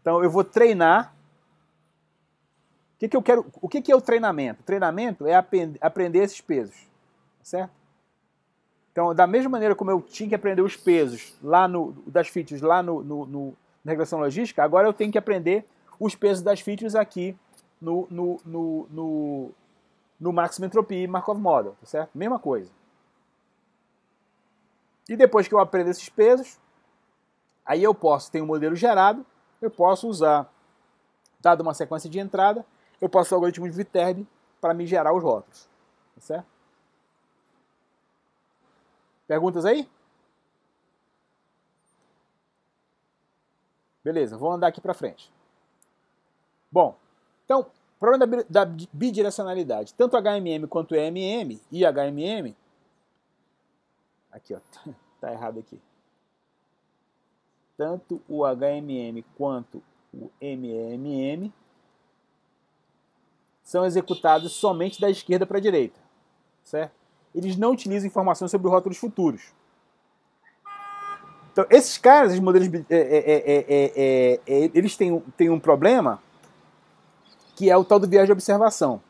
Então eu vou treinar. O que, que eu quero? O que, que é o treinamento? O treinamento é aprender esses pesos, tá certo? Então, da mesma maneira como eu tinha que aprender os pesos lá no, das features lá no, no, no na regressão logística, agora eu tenho que aprender os pesos das features aqui no, no, no, no, no Entropia e Markov Model, tá certo? Mesma coisa. E depois que eu aprendo esses pesos, aí eu posso ter um modelo gerado eu posso usar, dada uma sequência de entrada, eu posso usar o algoritmo de Viterbi para me gerar os rótulos. Tá certo? Perguntas aí? Beleza, vou andar aqui para frente. Bom, então, problema da, da bidirecionalidade. Tanto HMM quanto EMM e HMM. Aqui, ó. Tá errado aqui tanto o HMM quanto o MMM são executados somente da esquerda para a direita, certo? Eles não utilizam informações sobre rótulos futuros. Então, esses caras, esses modelos, é é é, é, é, é, eles têm, têm um problema que é o tal do viés de observação.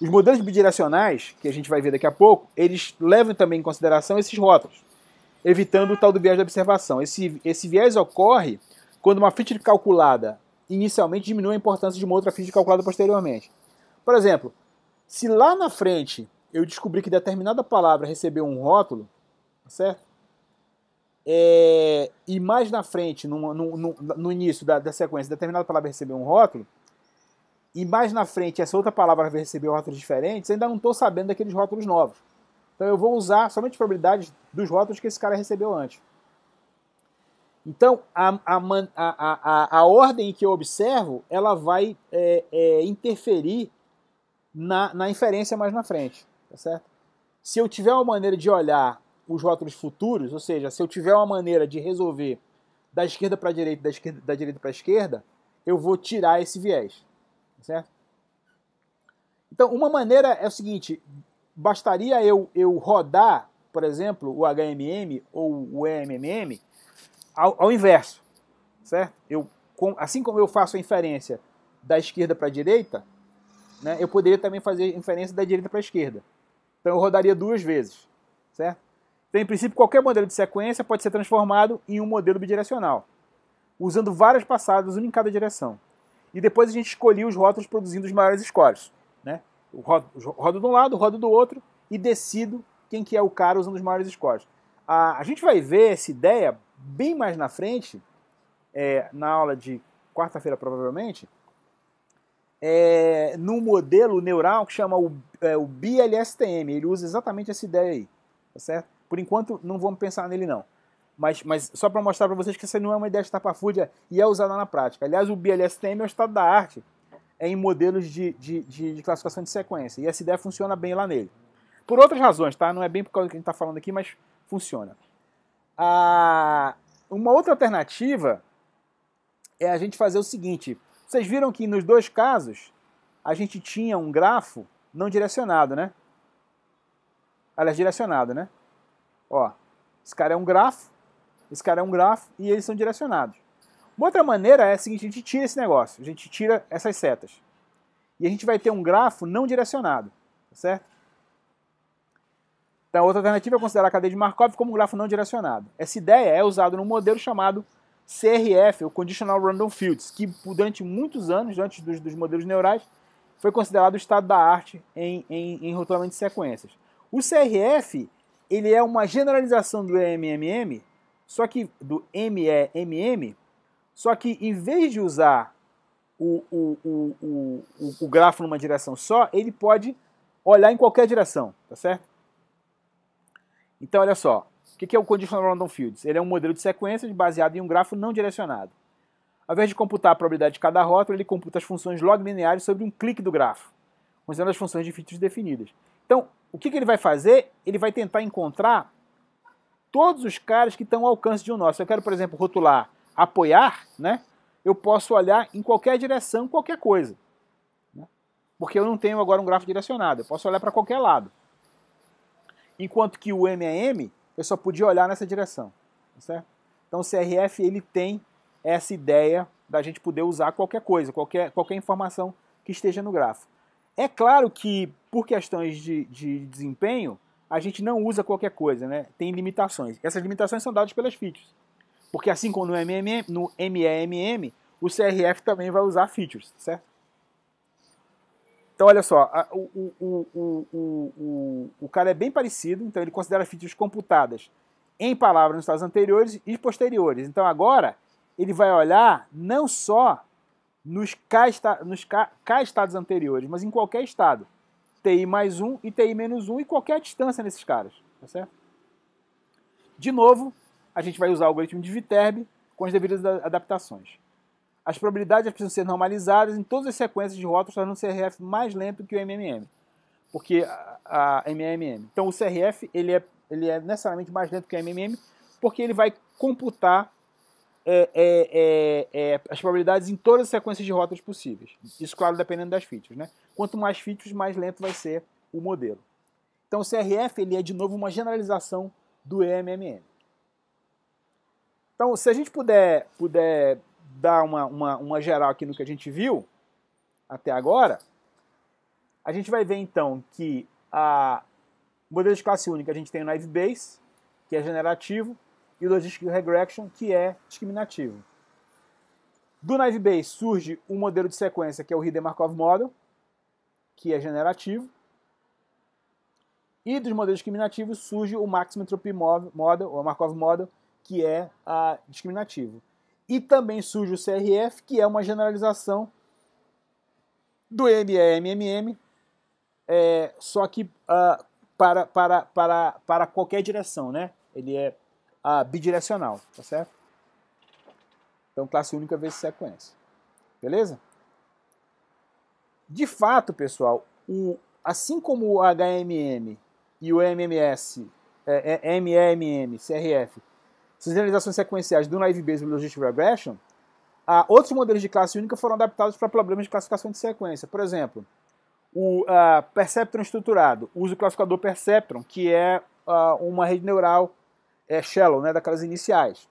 Os modelos bidirecionais, que a gente vai ver daqui a pouco, eles levam também em consideração esses rótulos evitando o tal do viés de observação. Esse, esse viés ocorre quando uma ficha calculada inicialmente diminui a importância de uma outra ficha calculada posteriormente. Por exemplo, se lá na frente eu descobrir que determinada palavra recebeu um rótulo, tá certo? É, e mais na frente, no, no, no, no início da, da, sequência, determinada palavra recebeu um rótulo, e mais na frente essa outra palavra recebeu rótulos diferentes, ainda não estou sabendo daqueles rótulos novos. Então eu vou usar somente probabilidades dos rótulos que esse cara recebeu antes. Então, a, a, a, a, ordem que eu observo, ela vai é, é, interferir na, na inferência mais na frente, tá certo? Se eu tiver uma maneira de olhar os rótulos futuros, ou seja, se eu tiver uma maneira de resolver da esquerda para a direita, da, esquerda, da direita para a esquerda, eu vou tirar esse viés, tá certo? Então, uma maneira é o seguinte, bastaria eu, eu rodar, por exemplo, o HMM ou o EMMM ao, ao inverso, certo? Eu, com, assim como eu faço a inferência da esquerda para a direita, né, eu poderia também fazer a inferência da direita para a esquerda. Então eu rodaria duas vezes, certo? Então, em princípio, qualquer modelo de sequência pode ser transformado em um modelo bidirecional, usando várias passadas, uma em cada direção. E depois a gente escolhia os rótulos produzindo os maiores scores rodo, rodo de um lado, rodo do outro e decido quem que é o cara usando os maiores scores. A, a gente vai ver essa ideia bem mais na frente, é, na aula de quarta-feira provavelmente, é, num modelo neural que chama o, é, o BLSTM. Ele usa exatamente essa ideia aí, tá certo? Por enquanto não vamos pensar nele não. Mas, mas só para mostrar para vocês que essa não é uma ideia de estapafúrdia e é usada na prática. Aliás, o BLSTM é o estado da arte é em modelos de, de, de, de classificação de sequência. E essa ideia funciona bem lá nele. Por outras razões, tá? Não é bem por causa do que a gente está falando aqui, mas funciona. Ah, uma outra alternativa é a gente fazer o seguinte. Vocês viram que nos dois casos a gente tinha um grafo não direcionado, né? Aliás, direcionado, né? Ó, esse cara é um grafo, esse cara é um grafo e eles são direcionados. Uma outra maneira é a seguinte: a gente tira esse negócio, a gente tira essas setas. E a gente vai ter um grafo não direcionado, tá certo? Então, outra alternativa é considerar a cadeia de Markov como um grafo não direcionado. Essa ideia é usada num modelo chamado CRF, o Conditional Random Fields, que durante muitos anos, antes dos, dos modelos neurais, foi considerado o estado da arte em, em, em rotulamento de sequências. O CRF ele é uma generalização do MMM, só que do MEMM, só que em vez de usar o, o, o, o, o grafo numa direção só, ele pode olhar em qualquer direção, tá certo? Então, olha só. O que é o Conditional Random Fields? Ele é um modelo de sequência baseado em um grafo não direcionado. Ao invés de computar a probabilidade de cada rótulo, ele computa as funções log lineares sobre um clique do grafo, considerando as funções de features definidas. Então, o que, que ele vai fazer? Ele vai tentar encontrar todos os caras que estão ao alcance de um nó. Se eu quero, por exemplo, rotular apoiar, né, eu posso olhar em qualquer direção, qualquer coisa. Né? Porque eu não tenho agora um grafo direcionado, eu posso olhar para qualquer lado. Enquanto que o MAM é eu só podia olhar nessa direção. Tá certo? Então o CRF ele tem essa ideia da gente poder usar qualquer coisa, qualquer, qualquer informação que esteja no grafo. É claro que, por questões de, de desempenho, a gente não usa qualquer coisa, né? Tem limitações. Essas limitações são dadas pelas features. Porque assim como no MMM, no MEMM, o CRF também vai usar features, certo? Então, olha só, o, o, o, o, o cara é bem parecido, então ele considera features computadas em palavras nos estados anteriores e posteriores. Então, agora, ele vai olhar não só nos, K, nos K, K estados anteriores, mas em qualquer estado. TI mais 1 e TI menos 1 e qualquer distância nesses caras, tá certo? De novo, a gente vai usar o algoritmo de Viterbi com as devidas adaptações. As probabilidades precisam ser normalizadas em todas as sequências de rotas para um CRF mais lento que o MMM. Porque a, a MMM. Então o CRF ele é, ele é necessariamente mais lento que o MMM porque ele vai computar é, é, é, é, as probabilidades em todas as sequências de rotas possíveis. Isso, claro, dependendo das features. Né? Quanto mais features, mais lento vai ser o modelo. Então o CRF ele é, de novo, uma generalização do MMM. Então, se a gente puder, puder dar uma, uma, uma geral aqui no que a gente viu até agora, a gente vai ver então que a modelo de classe única a gente tem o naive base que é generativo, e o logistic regression, que é discriminativo. Do naive base surge um modelo de sequência que é o Hidden Markov Model, que é generativo. E dos modelos discriminativos surge o Maximum Entropy Model, ou Markov Model, que é a discriminativo. E também surge o CRF, que é uma generalização do ME-MMM, é, só que uh, para, para, para, para qualquer direção, né? Ele é uh, bidirecional, tá certo? Então, classe única vezes sequência. Beleza? De fato, pessoal, o, assim como o HMM e o MMS, é, é, MMM, CRF, sinalizações sequenciais do Naive Bayes Logistic Regression, outros modelos de classe única foram adaptados para problemas de classificação de sequência. Por exemplo, o ah, perceptron estruturado usa o classificador perceptron, que é ah, uma rede neural é, shallow, né, daquelas iniciais.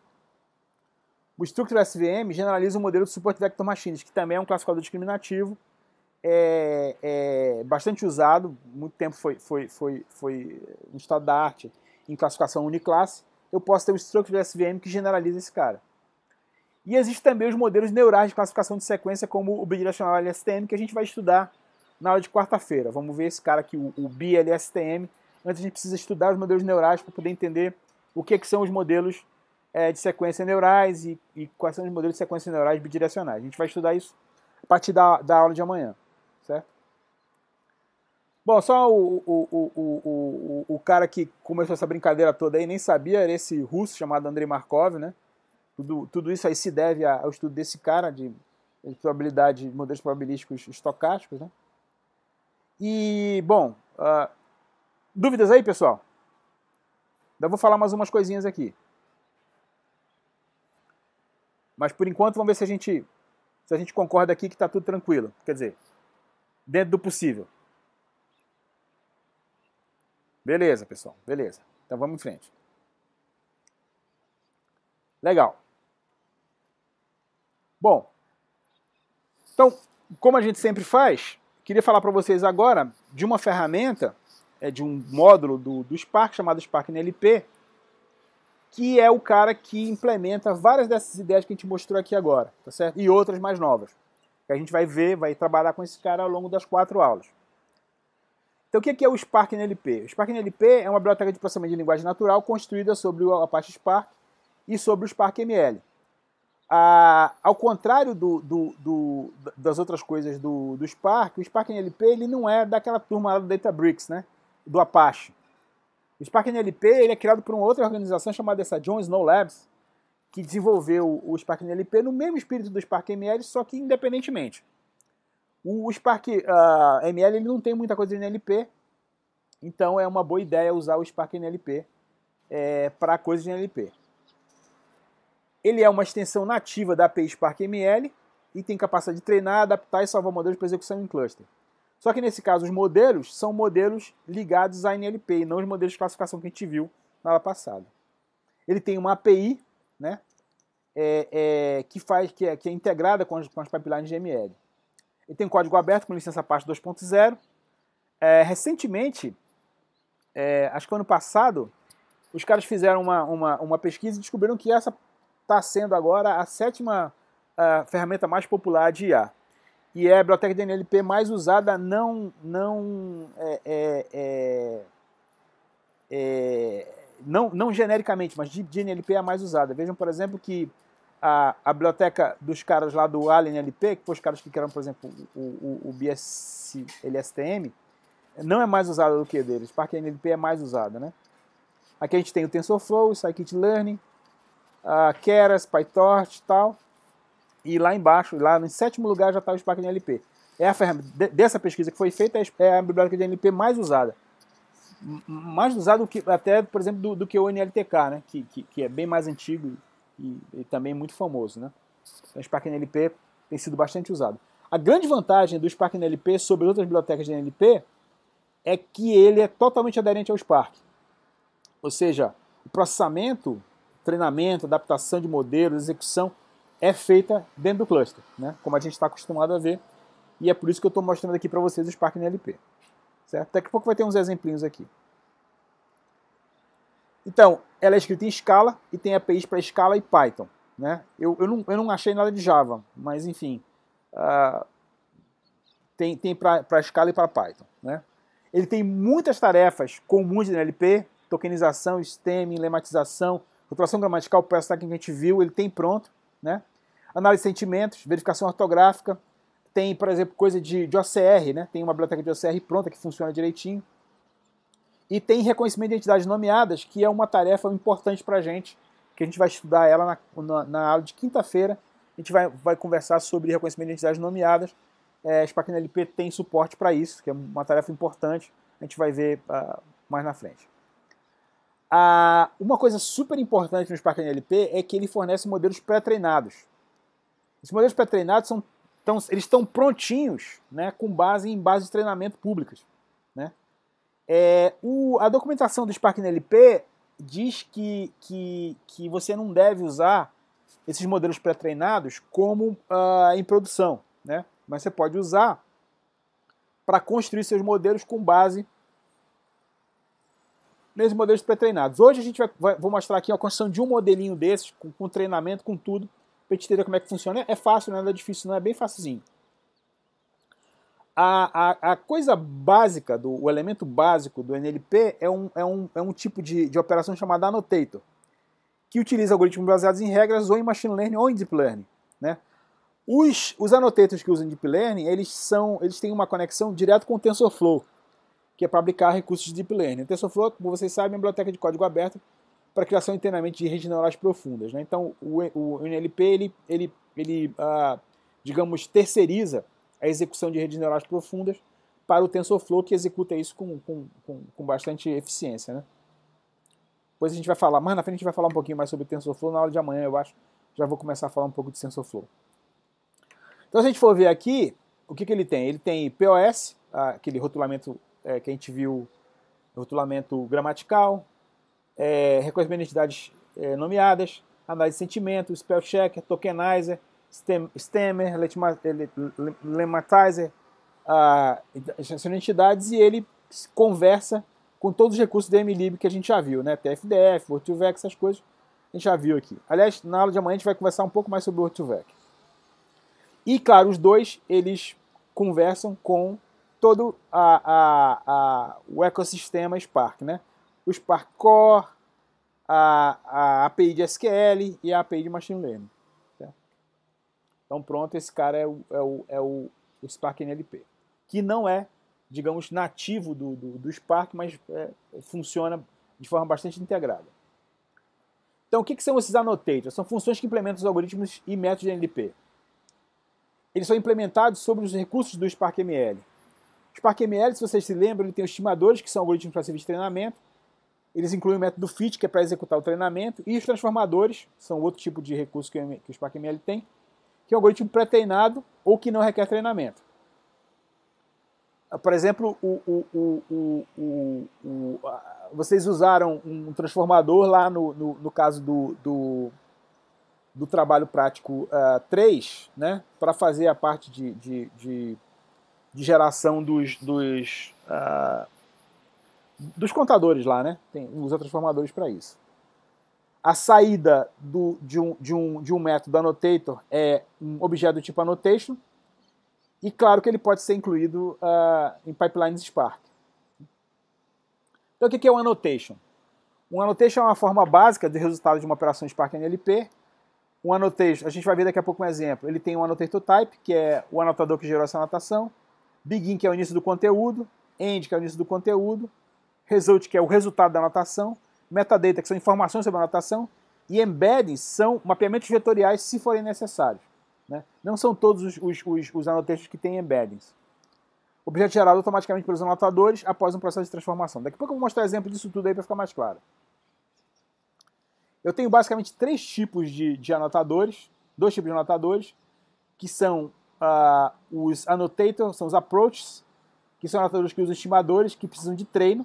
O Structure SVM generaliza o um modelo de suporte Vector Machines, que também é um classificador discriminativo, é, é bastante usado, muito tempo foi, foi, foi, foi um estado da arte em classificação uniclasse eu posso ter o stroke do SVM que generaliza esse cara. E existem também os modelos neurais de classificação de sequência, como o bidirecional LSTM, que a gente vai estudar na aula de quarta-feira. Vamos ver esse cara aqui, o, o BLSTM. Antes a gente precisa estudar os modelos neurais para poder entender o que, é que são os modelos é, de sequência neurais e, e, quais são os modelos de sequência neurais bidirecionais. A gente vai estudar isso a partir da, da aula de amanhã, certo? Bom, só o, o, o, o, o cara que começou essa brincadeira toda aí nem sabia, era esse russo chamado Andrei Markov, né? Tudo, tudo isso aí se deve ao estudo desse cara de, de probabilidade, de modelos probabilísticos estocásticos, né? E, bom, uh, dúvidas aí, pessoal? Ainda vou falar mais umas coisinhas aqui. Mas por enquanto vamos ver se a gente se a gente concorda aqui que está tudo tranquilo. Quer dizer, dentro do possível. Beleza, pessoal, beleza. Então vamos em frente. Legal. Bom, então, como a gente sempre faz, queria falar para vocês agora de uma ferramenta, é de um módulo do, do Spark, chamado Spark NLP, que é o cara que implementa várias dessas ideias que a gente mostrou aqui agora, tá certo? E outras mais novas. Que a gente vai ver, vai trabalhar com esse cara ao longo das quatro aulas. Então, o que é, é o Spark NLP? O Spark NLP é uma biblioteca de processamento de linguagem natural construída sobre o Apache Spark e sobre o Spark ML. Ah, ao contrário do, do, do, das outras coisas do, Spark, o Spark NLP ele não é daquela turma lá do Databricks, né? do Apache. O Spark NLP ele é criado por uma outra organização chamada essa John Snow Labs, que desenvolveu o Spark NLP no mesmo espírito do Spark ML, só que independentemente. O, Spark uh, ML ele não tem muita coisa de NLP, então é uma boa ideia usar o Spark NLP é, para coisas de NLP. Ele é uma extensão nativa da API Spark ML e tem capacidade de treinar, adaptar e salvar modelos para execução em cluster. Só que nesse caso, os modelos são modelos ligados à NLP e não os modelos de classificação que a gente viu na aula passada. Ele tem uma API né, é, é, que, faz, que, é, que é integrada com as, com as pipelines de ML. Ele tem um código aberto com licença Apache 2.0. É, recentemente, é, acho que ano passado, os caras fizeram uma, uma, uma pesquisa e descobriram que essa está sendo agora a sétima a é, ferramenta mais popular de IA. E é a biblioteca de NLP mais usada não, não, é, é, é, não, não genericamente, mas de, de NLP é a mais usada. Vejam, por exemplo, que a, a biblioteca dos caras lá do Alien LP, que foi os caras que criaram, por exemplo, o, o, o LSTM, não é mais usada do que deles. Spark NLP é mais usada, né? Aqui a gente tem o TensorFlow, o Scikit-Learning, a Keras, PyTorch e tal. E lá embaixo, lá no sétimo lugar já está o Spark NLP. É a ferramenta dessa pesquisa que foi feita, é a é biblioteca de NLP mais usada. Mais usada do que, até, por exemplo, do, do que o NLTK, né? Que, que, que é bem mais antigo e, e também é muito famoso. Né? Então, o Spark NLP tem sido bastante usado. A grande vantagem do Spark NLP sobre outras bibliotecas de NLP é que ele é totalmente aderente ao Spark. Ou seja, o processamento, treinamento, adaptação de modelos, execução é feita dentro do cluster, né? como a gente está acostumado a ver. E é por isso que eu estou mostrando aqui para vocês o Spark NLP. Certo? Daqui a pouco vai ter uns exemplinhos aqui. Então, ela é escrita em Scala e tem APIs para Scala e Python. Né? Eu, eu, não, eu não achei nada de Java, mas enfim, uh, tem, tem para Scala e para Python. Né? Ele tem muitas tarefas comuns de NLP, tokenização, stemming, lematização, rotulação gramatical, o peça que a gente viu, ele tem pronto. Né? Análise de sentimentos, verificação ortográfica, tem, por exemplo, coisa de, de OCR, né? tem uma biblioteca de OCR pronta que funciona direitinho. E tem reconhecimento de entidades nomeadas, que é uma tarefa importante para a gente, que a gente vai estudar ela na, na, na aula de quinta-feira. A gente vai, vai conversar sobre reconhecimento de entidades nomeadas. É, a SPACNA LP tem suporte para isso, que é uma tarefa importante. A gente vai ver uh, mais na frente. Ah, uma coisa super importante no Spark NLP é que ele fornece modelos pré-treinados. Esses modelos pré-treinados são, eles estão prontinhos, né, com base em bases de treinamento públicas. É, o, a documentação do Spark NLP diz que, que, que você não deve usar esses modelos pré-treinados como uh, em produção, né? mas você pode usar para construir seus modelos com base nesses modelos pré-treinados. Hoje a gente vai, vai, vou mostrar aqui a construção de um modelinho desses, com, com treinamento, com tudo, para a gente entender como é que funciona. É fácil, não é difícil, não é bem facilzinho a, a, a, coisa básica, do, o elemento básico do NLP é um, é um, é um tipo de, de operação chamada annotator, que utiliza algoritmos baseados em regras ou em machine learning ou em deep learning. Né? Os, os annotators que usam deep learning, eles, são, eles têm uma conexão direta com o TensorFlow, que é para aplicar recursos de deep learning. O TensorFlow, como vocês sabem, é uma biblioteca de código aberto para criação e treinamento de redes neurais profundas. Né? Então, o, o NLP, ele, ele, ele ah, digamos, terceiriza a execução de redes neurais profundas para o TensorFlow, que executa isso com, com, com, com bastante eficiência. Né? Depois a gente vai falar, mais na frente a gente vai falar um pouquinho mais sobre TensorFlow, na aula de amanhã eu acho, já vou começar a falar um pouco de TensorFlow. Então se a gente for ver aqui, o que, que ele tem? Ele tem POS, ah, aquele rotulamento é, que a gente viu, rotulamento gramatical, é, reconhecimento de entidades é, nomeadas, análise de sentimento, spell checker, tokenizer, Stemmer, Lematizer, ah, entidades e ele conversa com todos os recursos da MLib que a gente já viu, né? TFDF, vec essas coisas a gente já viu aqui. Aliás, na aula de amanhã a gente vai conversar um pouco mais sobre o vec E claro, os dois eles conversam com todo a, a, a, o ecossistema Spark, né? O Spark Core, a, a API de SQL e a API de Machine Learning. Então pronto, esse cara é o, é o, é o, o Spark NLP, que não é, digamos, nativo do, do, do Spark, mas é, funciona de forma bastante integrada. Então o que, que são esses annotators? São funções que implementam os algoritmos e métodos de NLP. Eles são implementados sobre os recursos do Spark ML. O Spark ML, se vocês se lembram, ele tem os estimadores, que são algoritmos para passivos de treinamento, eles incluem o método FIT, que é para executar o treinamento, e os transformadores, são outro tipo de recurso que o Spark ML tem, que é um algoritmo pré-treinado ou que não requer treinamento. Por exemplo, o, o, o, vocês usaram um transformador lá no, no, no caso do, do, do, trabalho prático uh, é, 3, né, para fazer a parte de, de, de, de geração dos, dos, uh, dos contadores lá, né? Tem, usa transformadores para isso. A saída do, de, um, de, um, de um método annotator é um objeto do tipo annotation, e claro que ele pode ser incluído uh, em pipelines Spark. Então o que é um annotation? Um annotation é uma forma básica do resultado de uma operação Spark NLP. Um annotation, a gente vai ver daqui a pouco um exemplo. Ele tem um annotator type, que é o anotador que gerou essa anotação. Begin, que é o início do conteúdo. End, que é o início do conteúdo. Result, que é o resultado da anotação metadata, que são informações sobre a anotação, e embeddings são mapeamentos vetoriais, se forem necessários. Né? Não são todos os, os, os, os anotextos que têm embeddings. Objeto gerado automaticamente pelos anotadores após um processo de transformação. Daqui a pouco eu vou mostrar exemplo disso tudo aí para ficar mais claro. Eu tenho basicamente três tipos de, de anotadores, dois tipos de anotadores, que são uh, os annotators, são os approaches, que são anotadores que usam estimadores, que precisam de treino,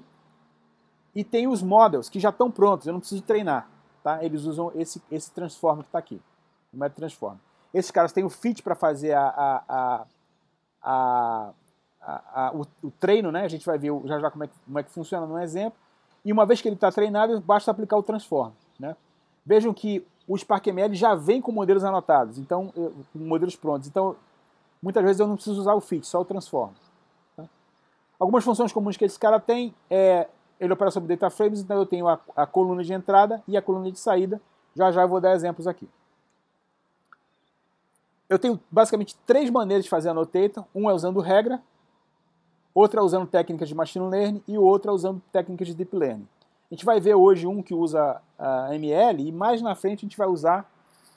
e tem os models, que já estão prontos, eu não preciso treinar. Tá? Eles usam esse, esse transform que está aqui, o método transform. Esses caras têm o fit para fazer a, a, a, a o, o, treino, né? a gente vai ver já já como é que, como é que funciona no exemplo. E uma vez que ele está treinado, basta aplicar o transform. Né? Vejam que o SparkML já vem com modelos anotados, então com modelos prontos. Então, muitas vezes eu não preciso usar o fit, só o transform. Tá? Algumas funções comuns que esse cara tem é ele opera sobre data frames, então eu tenho a, a coluna de entrada e a coluna de saída. Já já eu vou dar exemplos aqui. Eu tenho basicamente três maneiras de fazer annotation. Um é usando regra, outra é usando técnicas de machine learning e outra é usando técnicas de deep learning. A gente vai ver hoje um que usa a ah, ML e mais na frente a gente vai usar,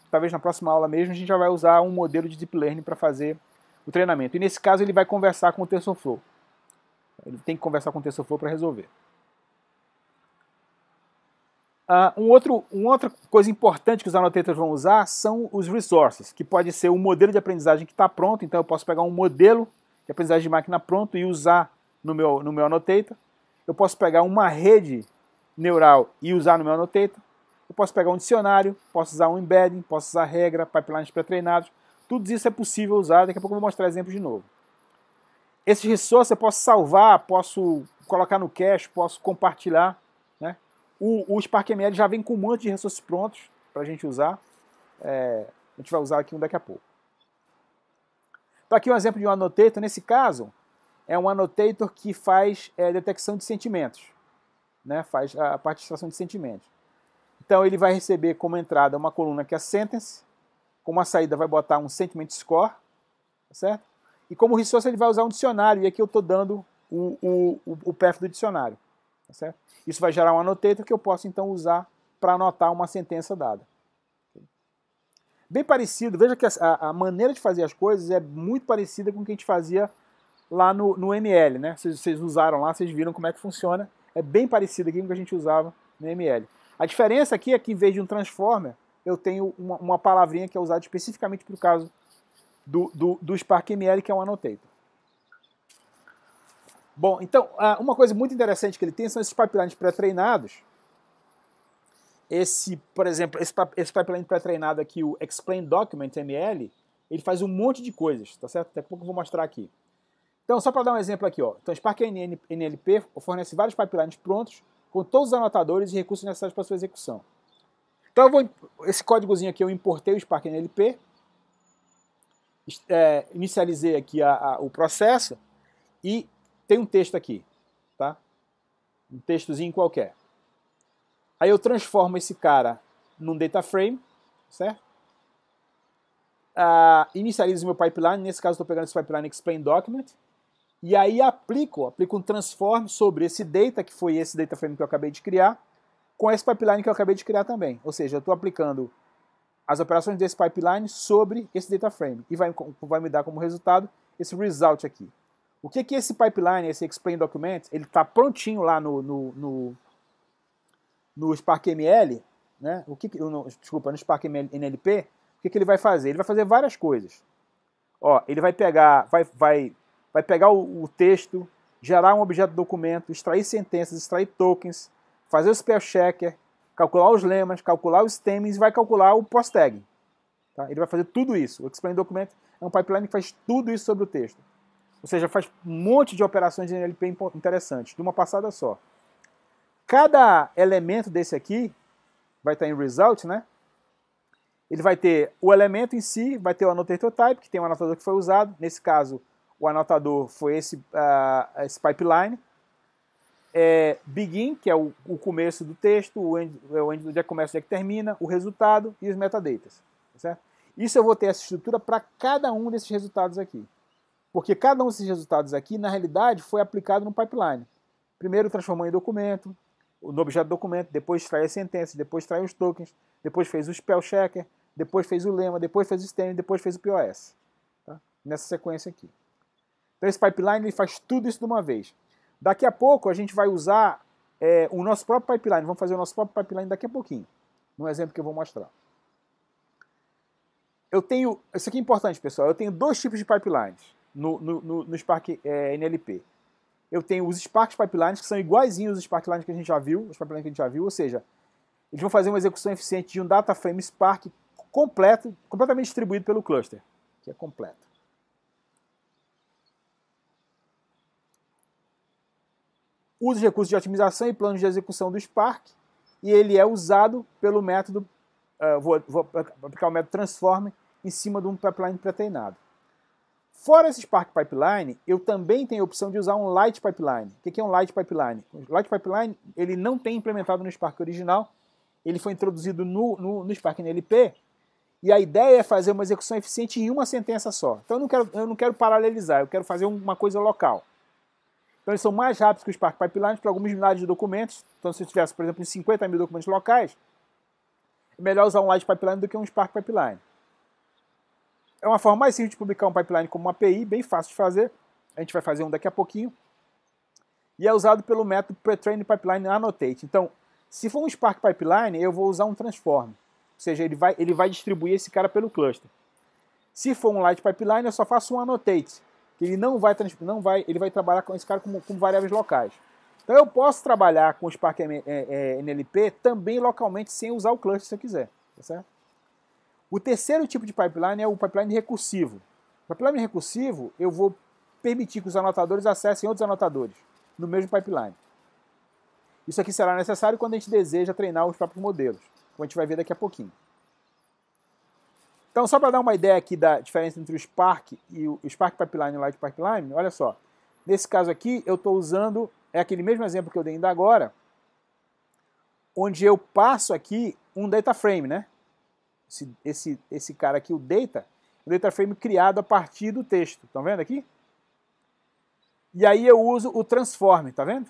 talvez na próxima aula mesmo, a gente já vai usar um modelo de deep learning para fazer o treinamento. E nesse caso ele vai conversar com o TensorFlow. Ele tem que conversar com o TensorFlow para resolver. Uh, um outro, uma outra coisa importante que os annotators vão usar são os resources, que pode ser o um modelo de aprendizagem que está pronto, então eu posso pegar um modelo de aprendizagem de máquina pronto e usar no meu, no meu annotator. Eu posso pegar uma rede neural e usar no meu annotator. Eu posso pegar um dicionário, posso usar um embedding, posso usar regra, pipelines pré-treinados. Tudo isso é possível usar, daqui a pouco eu vou mostrar exemplos de novo. Esses resources eu posso salvar, posso colocar no cache, posso compartilhar o, o Spark ML já vem com um monte de recursos prontos para a gente usar. É, a gente vai usar aqui um daqui a pouco. Então aqui um exemplo de um annotator. Nesse caso, é um annotator que faz é, detecção de sentimentos. Né? Faz a, participação de sentimentos. Então ele vai receber como entrada uma coluna que é sentence, como a saída vai botar um sentiment score, tá certo? E como resource ele vai usar um dicionário, e aqui eu estou dando o, o, o path do dicionário. Tá certo? Isso vai gerar um annotator que eu posso então usar para anotar uma sentença dada. Bem parecido, veja que a, a, maneira de fazer as coisas é muito parecida com o que a gente fazia lá no, no ML, né? Vocês, vocês usaram lá, vocês viram como é que funciona. É bem parecido aqui com o que a gente usava no ML. A diferença aqui é que em vez de um transformer, eu tenho uma, uma palavrinha que é usada especificamente para o caso do, do, do Spark ML, que é um annotator. Bom, então, ah, uma coisa muito interessante que ele tem são esses pipelines pré-treinados. Esse, por exemplo, esse, pipeline pré-treinado aqui, o Explain Document ML, ele faz um monte de coisas, tá certo? Daqui a pouco eu vou mostrar aqui. Então, só para dar um exemplo aqui, ó. Então, Spark NLP fornece vários pipelines prontos com todos os anotadores e recursos necessários para sua execução. Então, vou, esse códigozinho aqui eu importei o Spark NLP, é, inicializei aqui a, a, o processo e tem um texto aqui, tá? Um textozinho qualquer. Aí eu transformo esse cara num data frame, certo? Ah, inicializo meu pipeline, nesse caso estou pegando esse pipeline explain document, e aí aplico, aplico um transform sobre esse data, que foi esse data frame que eu acabei de criar, com esse pipeline que eu acabei de criar também. Ou seja, eu estou aplicando as operações desse pipeline sobre esse data frame, e vai, vai me dar como resultado esse result aqui. O que que esse pipeline, esse Explain Document, ele está prontinho lá no, no, no, no Spark ML, né? O que, que no, desculpa, no Spark ML, NLP, o que, que ele vai fazer? Ele vai fazer várias coisas. Ó, ele vai pegar, vai, vai, vai pegar o, o texto, gerar um objeto de documento, extrair sentenças, extrair tokens, fazer o spell checker, calcular os lemas, calcular os stems, vai calcular o post tag. Tá? Ele vai fazer tudo isso. O Explain Document é um pipeline que faz tudo isso sobre o texto. Ou seja, faz um monte de operações de NLP interessantes, de uma passada só. Cada elemento desse aqui vai estar em result, né? Ele vai ter o elemento em si, vai ter o annotator type, que tem o anotador que foi usado. Nesse caso, o anotador foi esse, uh, esse pipeline. É, begin, que é o, o, começo do texto, o end, é o end, onde é começa, onde é que termina, o resultado e os metadatas. Tá certo? Isso eu vou ter essa estrutura para cada um desses resultados aqui. Porque cada um desses resultados aqui, na realidade, foi aplicado no pipeline. Primeiro transformou em documento, no objeto é documento, depois extraiu a sentença, depois extraiu os tokens, depois fez o spell checker, depois fez o lema, depois fez o stem, depois fez o POS. Tá? Nessa sequência aqui. Então esse pipeline ele faz tudo isso de uma vez. Daqui a pouco a gente vai usar é, o nosso próprio pipeline. Vamos fazer o nosso próprio pipeline daqui a pouquinho. Num exemplo que eu vou mostrar. Eu tenho, isso aqui é importante pessoal, eu tenho dois tipos de pipelines no, no, no, no Spark é, NLP. Eu tenho os Spark Pipelines, que são iguaizinhos os Spark Lines que a gente já viu, os pipelines que a gente já viu, ou seja, eles vão fazer uma execução eficiente de um data frame Spark completo, completamente distribuído pelo cluster, que é completo. Usa os recursos de otimização e planos de execução do Spark, e ele é usado pelo método, uh, vou, vou aplicar o método transform em cima de um pipeline pré-treinado. Fora esse Spark Pipeline, eu também tenho a opção de usar um Light Pipeline. O que é um Light Pipeline? O Light Pipeline ele não tem implementado no Spark original, ele foi introduzido no, no, no Spark NLP, e a ideia é fazer uma execução eficiente em uma sentença só. Então eu não quero, eu não quero paralelizar, eu quero fazer uma coisa local. Então eles são mais rápidos que o Spark Pipeline para alguns milhares de documentos. Então se eu tivesse, por exemplo, 50 mil documentos locais, é melhor usar um Light Pipeline do que um Spark Pipeline. É uma forma mais simples de publicar um pipeline como uma API, bem fácil de fazer. A gente vai fazer um daqui a pouquinho. E é usado pelo método pretrain pipeline annotate. Então, se for um Spark Pipeline, eu vou usar um transform. Ou seja, ele vai, ele vai distribuir esse cara pelo cluster. Se for um light pipeline, eu só faço um annotate, que ele não vai, não vai, ele vai trabalhar com esse cara com, com variáveis locais. Então eu posso trabalhar com o Spark é, é, NLP também localmente sem usar o cluster se eu quiser, tá certo? O terceiro tipo de pipeline é o pipeline recursivo. O pipeline recursivo, eu vou permitir que os anotadores acessem outros anotadores no mesmo pipeline. Isso aqui será necessário quando a gente deseja treinar os próprios modelos, como a gente vai ver daqui a pouquinho. Então, só para dar uma ideia aqui da diferença entre o Spark e o Spark Pipeline e o Light Pipeline, olha só. Nesse caso aqui, eu estou usando, é aquele mesmo exemplo que eu dei ainda agora, onde eu passo aqui um data frame, né? esse, esse, esse cara aqui, o data, o data frame criado a partir do texto. Estão vendo aqui? E aí eu uso o transform, tá vendo?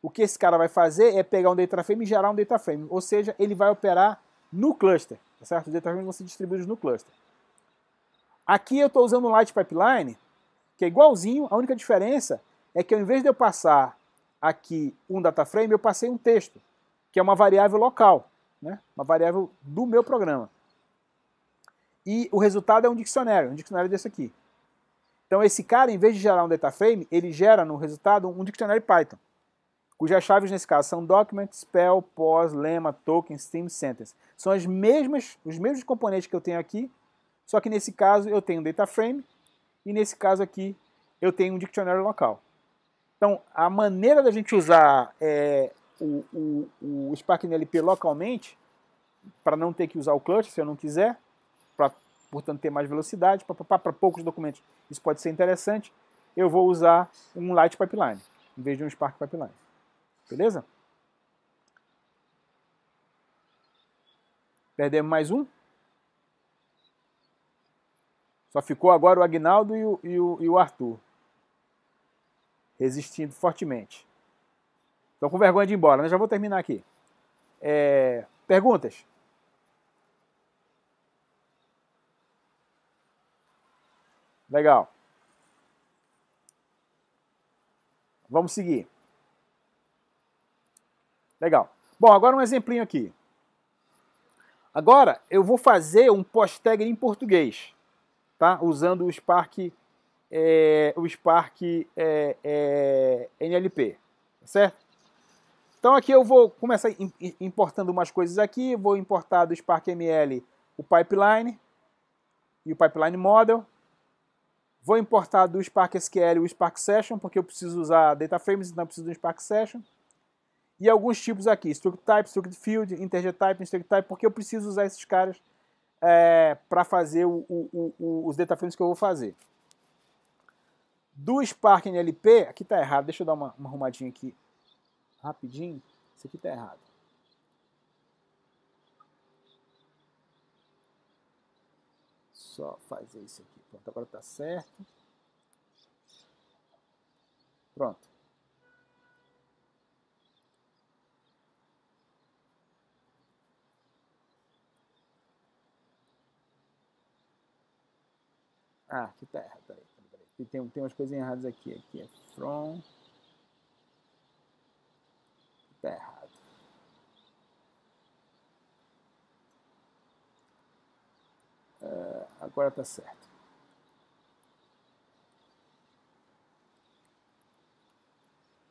O que esse cara vai fazer é pegar um data frame e gerar um data frame, ou seja, ele vai operar no cluster, tá certo? Os data frames vão ser distribuídos no cluster. Aqui eu estou usando o Light Pipeline, que é igualzinho, a única diferença é que ao invés de eu passar aqui um data frame, eu passei um texto, que é uma variável local né? uma variável do meu programa. E o resultado é um dicionário um dicionário desse aqui. Então esse cara, em vez de gerar um data frame, ele gera no resultado um dicionário Python, cujas chaves nesse caso são document, spell, pos, lema, token, stream, sentence. São as mesmas, os mesmos componentes que eu tenho aqui, só que nesse caso eu tenho um data frame e nesse caso aqui eu tenho um dicionário local. Então a maneira da gente usar é, o, o, o Spark NLP localmente, para não ter que usar o clutch se eu não quiser, para portanto ter mais velocidade, para poucos documentos isso pode ser interessante, eu vou usar um Light Pipeline, em vez de um Spark Pipeline. Beleza? Perdemos mais um? Só ficou agora o Agnaldo e o, e o, e o Arthur. Resistindo fortemente. Estou com vergonha de ir embora, né? Já vou terminar aqui. É... Perguntas? Legal. Vamos seguir. Legal. Bom, agora um exemplinho aqui. Agora eu vou fazer um post-tag em português, tá? Usando o Spark, é, o Spark é, é, NLP, certo? Então aqui eu vou começar importando umas coisas aqui, vou importar do Spark ML o pipeline e o pipeline model. Vou importar do Spark SQL o Spark Session, porque eu preciso usar data frames, então eu preciso do Spark Session. E alguns tipos aqui, struct type, struct field, integer type, struct type, porque eu preciso usar esses caras é, para fazer o, o, o, os data frames que eu vou fazer. Do Spark NLP, aqui está errado, deixa eu dar uma, uma arrumadinha aqui rapidinho, isso aqui está errado. Só fazer isso aqui. Pronto, agora está certo. Pronto. Ah, que tá errado. Peraí, peraí. Tem, tem umas coisas erradas aqui. Aqui é from. Tá errado. É, agora tá certo.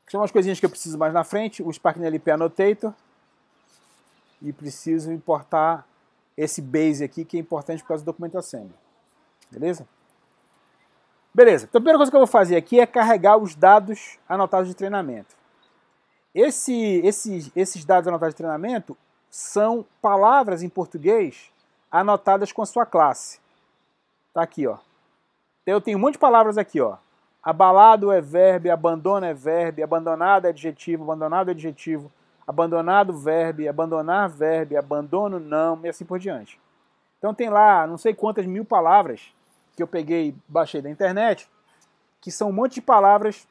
são umas coisinhas que eu preciso mais na frente, o Spark NLP Annotator. E preciso importar esse base aqui, que é importante por causa do documento assembly. Beleza? Beleza. Então a primeira coisa que eu vou fazer aqui é carregar os dados anotados de treinamento. Esse, esses, esses dados anotados de treinamento são palavras em português anotadas com a sua classe. Tá aqui, ó. Então, eu tenho um monte de palavras aqui, ó. Abalado é verbo, abandono é verbo, abandonado é adjetivo, abandonado é adjetivo, abandonado verbo, abandonar verbo, abandono não, e assim por diante. Então tem lá não sei quantas mil palavras que eu peguei, baixei da internet, que são um monte de palavras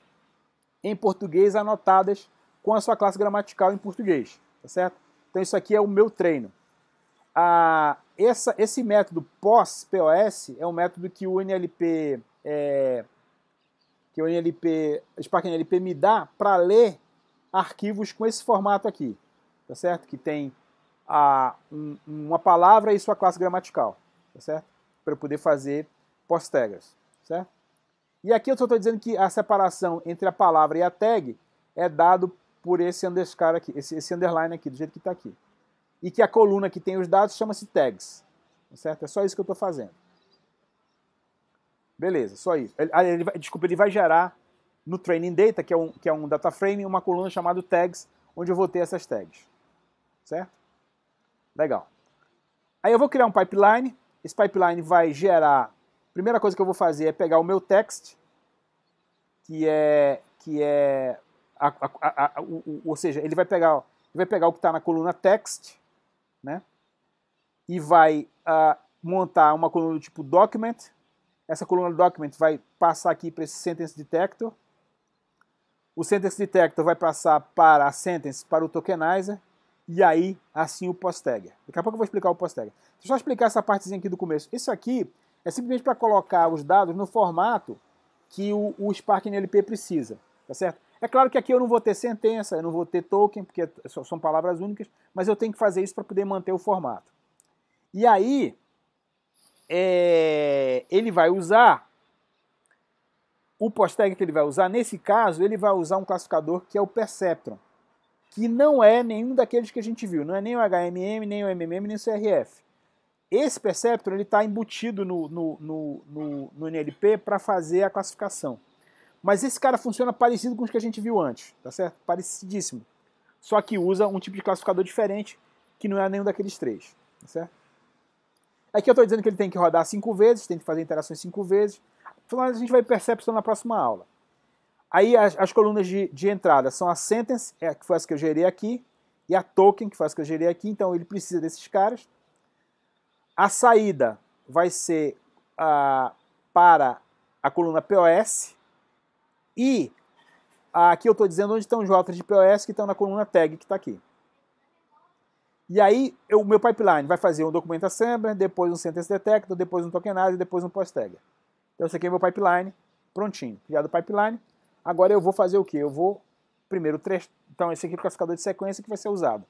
em português anotadas com a sua classe gramatical em português, tá certo? Então isso aqui é o meu treino. Ah, essa, esse método POS, POS é um método que o NLP, é, que o NLP, Spark NLP me dá para ler arquivos com esse formato aqui, tá certo? Que tem a, um, uma palavra e sua classe gramatical, tá certo? Para poder fazer post tags, certo? E aqui eu só estou dizendo que a separação entre a palavra e a tag é dado por esse underscore aqui, esse, esse underline aqui, do jeito que está aqui. E que a coluna que tem os dados chama-se tags. Tá certo? É só isso que eu estou fazendo. Beleza, só isso. Ele, ele, desculpa, ele vai gerar no training data, que é um, que é um data frame, uma coluna chamada tags, onde eu vou ter essas tags. Certo? Legal. Aí eu vou criar um pipeline. Esse pipeline vai gerar. A primeira coisa que eu vou fazer é pegar o meu text, que é que é a, a, a, o, o, ou seja, ele vai pegar, ele vai pegar o que está na coluna text, né? E vai uh, montar uma coluna do tipo document. Essa coluna do document vai passar aqui para esse sentence detector. O sentence detector vai passar para a sentence, para o tokenizer. E aí, assim, o post tagger. Daqui a pouco eu vou explicar o post tagger. Deixa eu só explicar essa partezinha aqui do começo. Isso aqui é simplesmente para colocar os dados no formato que o, o Spark NLP precisa, tá certo? É claro que aqui eu não vou ter sentença, eu não vou ter token, porque são palavras únicas, mas eu tenho que fazer isso para poder manter o formato. E aí, é, ele vai usar o post tag que ele vai usar, nesse caso, ele vai usar um classificador que é o Perceptron, que não é nenhum daqueles que a gente viu, não é nem o HMM, nem o MMM, nem o CRF. Esse Perceptron está embutido no, no, no, no, no NLP para fazer a classificação. Mas esse cara funciona parecido com os que a gente viu antes, tá certo? Parecidíssimo. Só que usa um tipo de classificador diferente, que não é nenhum daqueles três, tá certo? Aqui é eu estou dizendo que ele tem que rodar cinco vezes, tem que fazer interações cinco vezes. Então a gente vai percepção na próxima aula. Aí as, as colunas de, de, entrada são a sentence, é, que foi essa que eu gerei aqui, e a token, que foi essa que eu gerei aqui, então ele precisa desses caras. A saída vai ser ah, para a coluna POS, e aqui eu estou dizendo onde estão os routers de POS que estão na coluna tag que está aqui. E aí o meu pipeline vai fazer um documento assembler, depois um sentence detector, depois um tokenizer, depois um post tag. Então esse aqui é meu pipeline, prontinho. Criado o pipeline. Agora eu vou fazer o que? Eu vou primeiro três. Então esse aqui é o classificador de sequência que vai ser usado.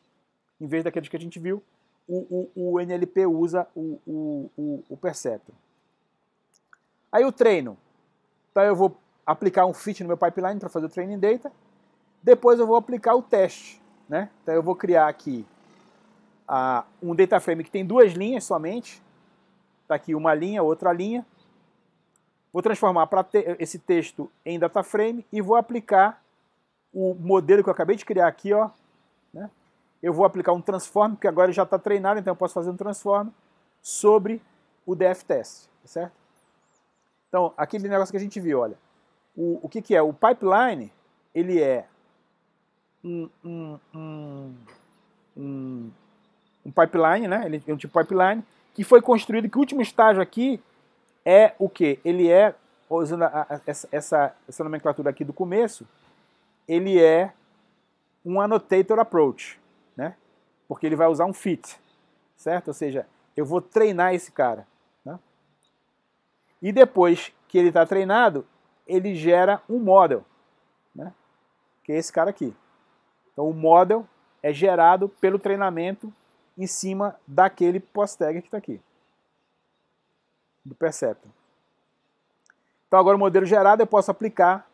Em vez daqueles que a gente viu, o, o, o NLP usa o, o, o, o Perceptron. Aí o treino. Então eu vou aplicar um fit no meu pipeline para fazer o training data. Depois eu vou aplicar o teste. Né? Então eu vou criar aqui a, um data frame que tem duas linhas somente. Está aqui uma linha, outra linha. Vou transformar para te, esse texto em data frame e vou aplicar o modelo que eu acabei de criar aqui. Ó, né? Eu vou aplicar um transform, porque agora já está treinado, então eu posso fazer um transform sobre o DF test, tá certo? Então, aquele negócio que a gente viu, olha o, o que, que é? O pipeline, ele é um, um, um, um pipeline, né? Ele é um tipo pipeline que foi construído, que o último estágio aqui é o que? Ele é, usando a, a, essa, essa, essa nomenclatura aqui do começo, ele é um annotator approach, né? Porque ele vai usar um fit, certo? Ou seja, eu vou treinar esse cara, né? E depois que ele está treinado, ele gera um model, né? que é esse cara aqui. Então o model é gerado pelo treinamento em cima daquele post tag que está aqui, do Perceptron. Então agora o modelo gerado eu posso aplicar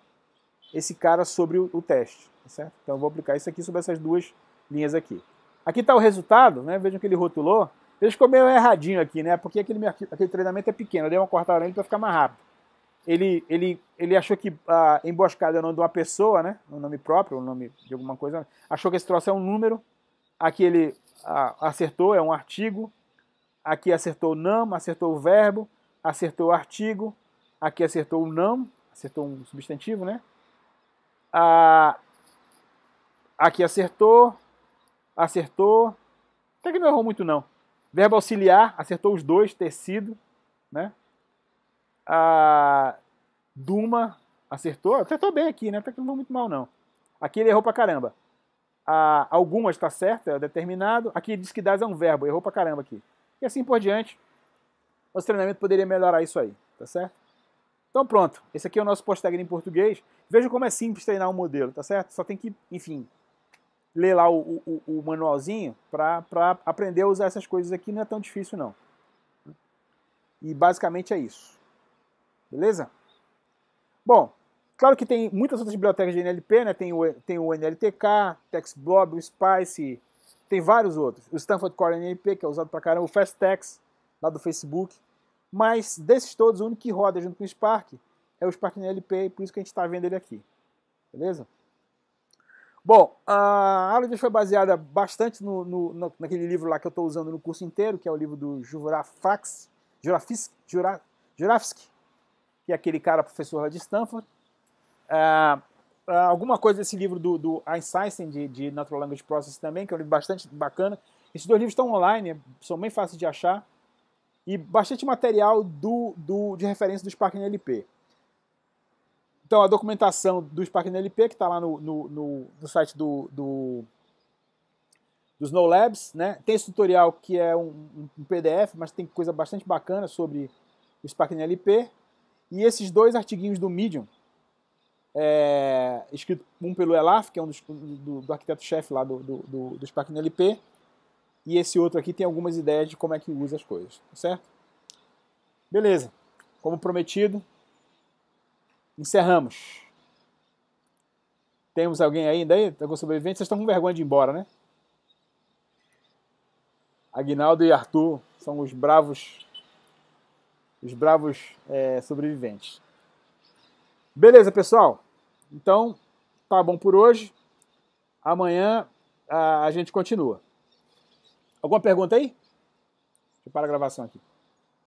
esse cara sobre o, o teste. Tá certo? Então eu vou aplicar isso aqui sobre essas duas linhas aqui. Aqui está o resultado, né? vejam que ele rotulou. Ele ficou meio erradinho aqui, né? porque aquele, aquele treinamento é pequeno, eu dei uma cortada nele para ficar mais rápido ele, ele, ele achou que a emboscada é o nome de uma pessoa, né? Um nome próprio, um nome de alguma coisa. Achou que esse troço é um número. Aqui ele acertou, é um artigo. Aqui acertou o não, acertou o verbo, acertou o artigo. Aqui acertou o não, acertou um substantivo, né? aqui acertou, acertou. Até que não errou muito, não. Verbo auxiliar, acertou os dois, tecido, né? A Duma acertou. Acertou bem aqui, né? Até que não vou muito mal, não. Aqui ele errou pra caramba. A, algumas está certa, é determinado. Aqui diz que das é um verbo, errou pra caramba aqui. E assim por diante. Nosso treinamento poderia melhorar isso aí, tá certo? Então pronto, esse aqui é o nosso postag em português. Veja como é simples treinar um modelo, tá certo? Só tem que, enfim, ler lá o, o, o manualzinho para aprender a usar essas coisas aqui, não é tão difícil não. E basicamente é isso. Beleza? Bom, claro que tem muitas outras bibliotecas de NLP, né? Tem o, tem o NLTK, TextBlob, o Spice, tem vários outros. O Stanford Core NLP, que é usado pra caramba, o FastText lá do Facebook. Mas desses todos, o único que roda junto com o Spark é o Spark NLP, por isso que a gente está vendo ele aqui. Beleza? Bom, a aula de hoje foi baseada bastante no, no, naquele livro lá que eu estou usando no curso inteiro, que é o livro do Jurafix, Jurafsky, é aquele cara professor lá de Stanford. É, é, alguma coisa desse livro do, do Einstein, de, de Natural Language Processing também, que é um livro bastante bacana. Esses dois livros estão online, são bem fáceis de achar. E bastante material do, do, de referência do Spark NLP. Então, a documentação do Spark NLP, que está lá no, no, no, no site do, do, do Snow Labs, né? Tem esse tutorial que é um, um, PDF, mas tem coisa bastante bacana sobre o Spark NLP. E esses dois artiguinhos do Medium, é, escrito um pelo Elaf, que é um dos, do, do arquiteto-chefe lá do, do, do, do Spark e esse outro aqui tem algumas ideias de como é que usa as coisas, tá certo? Beleza, como prometido, encerramos. Temos alguém ainda aí? Algum sobrevivente? Vocês estão com vergonha de ir embora, né? Aguinaldo e Arthur são os bravos os bravos é, sobreviventes. Beleza, pessoal? Então, tá bom por hoje. Amanhã a, a gente continua. Alguma pergunta aí? Deixa eu parar a gravação aqui.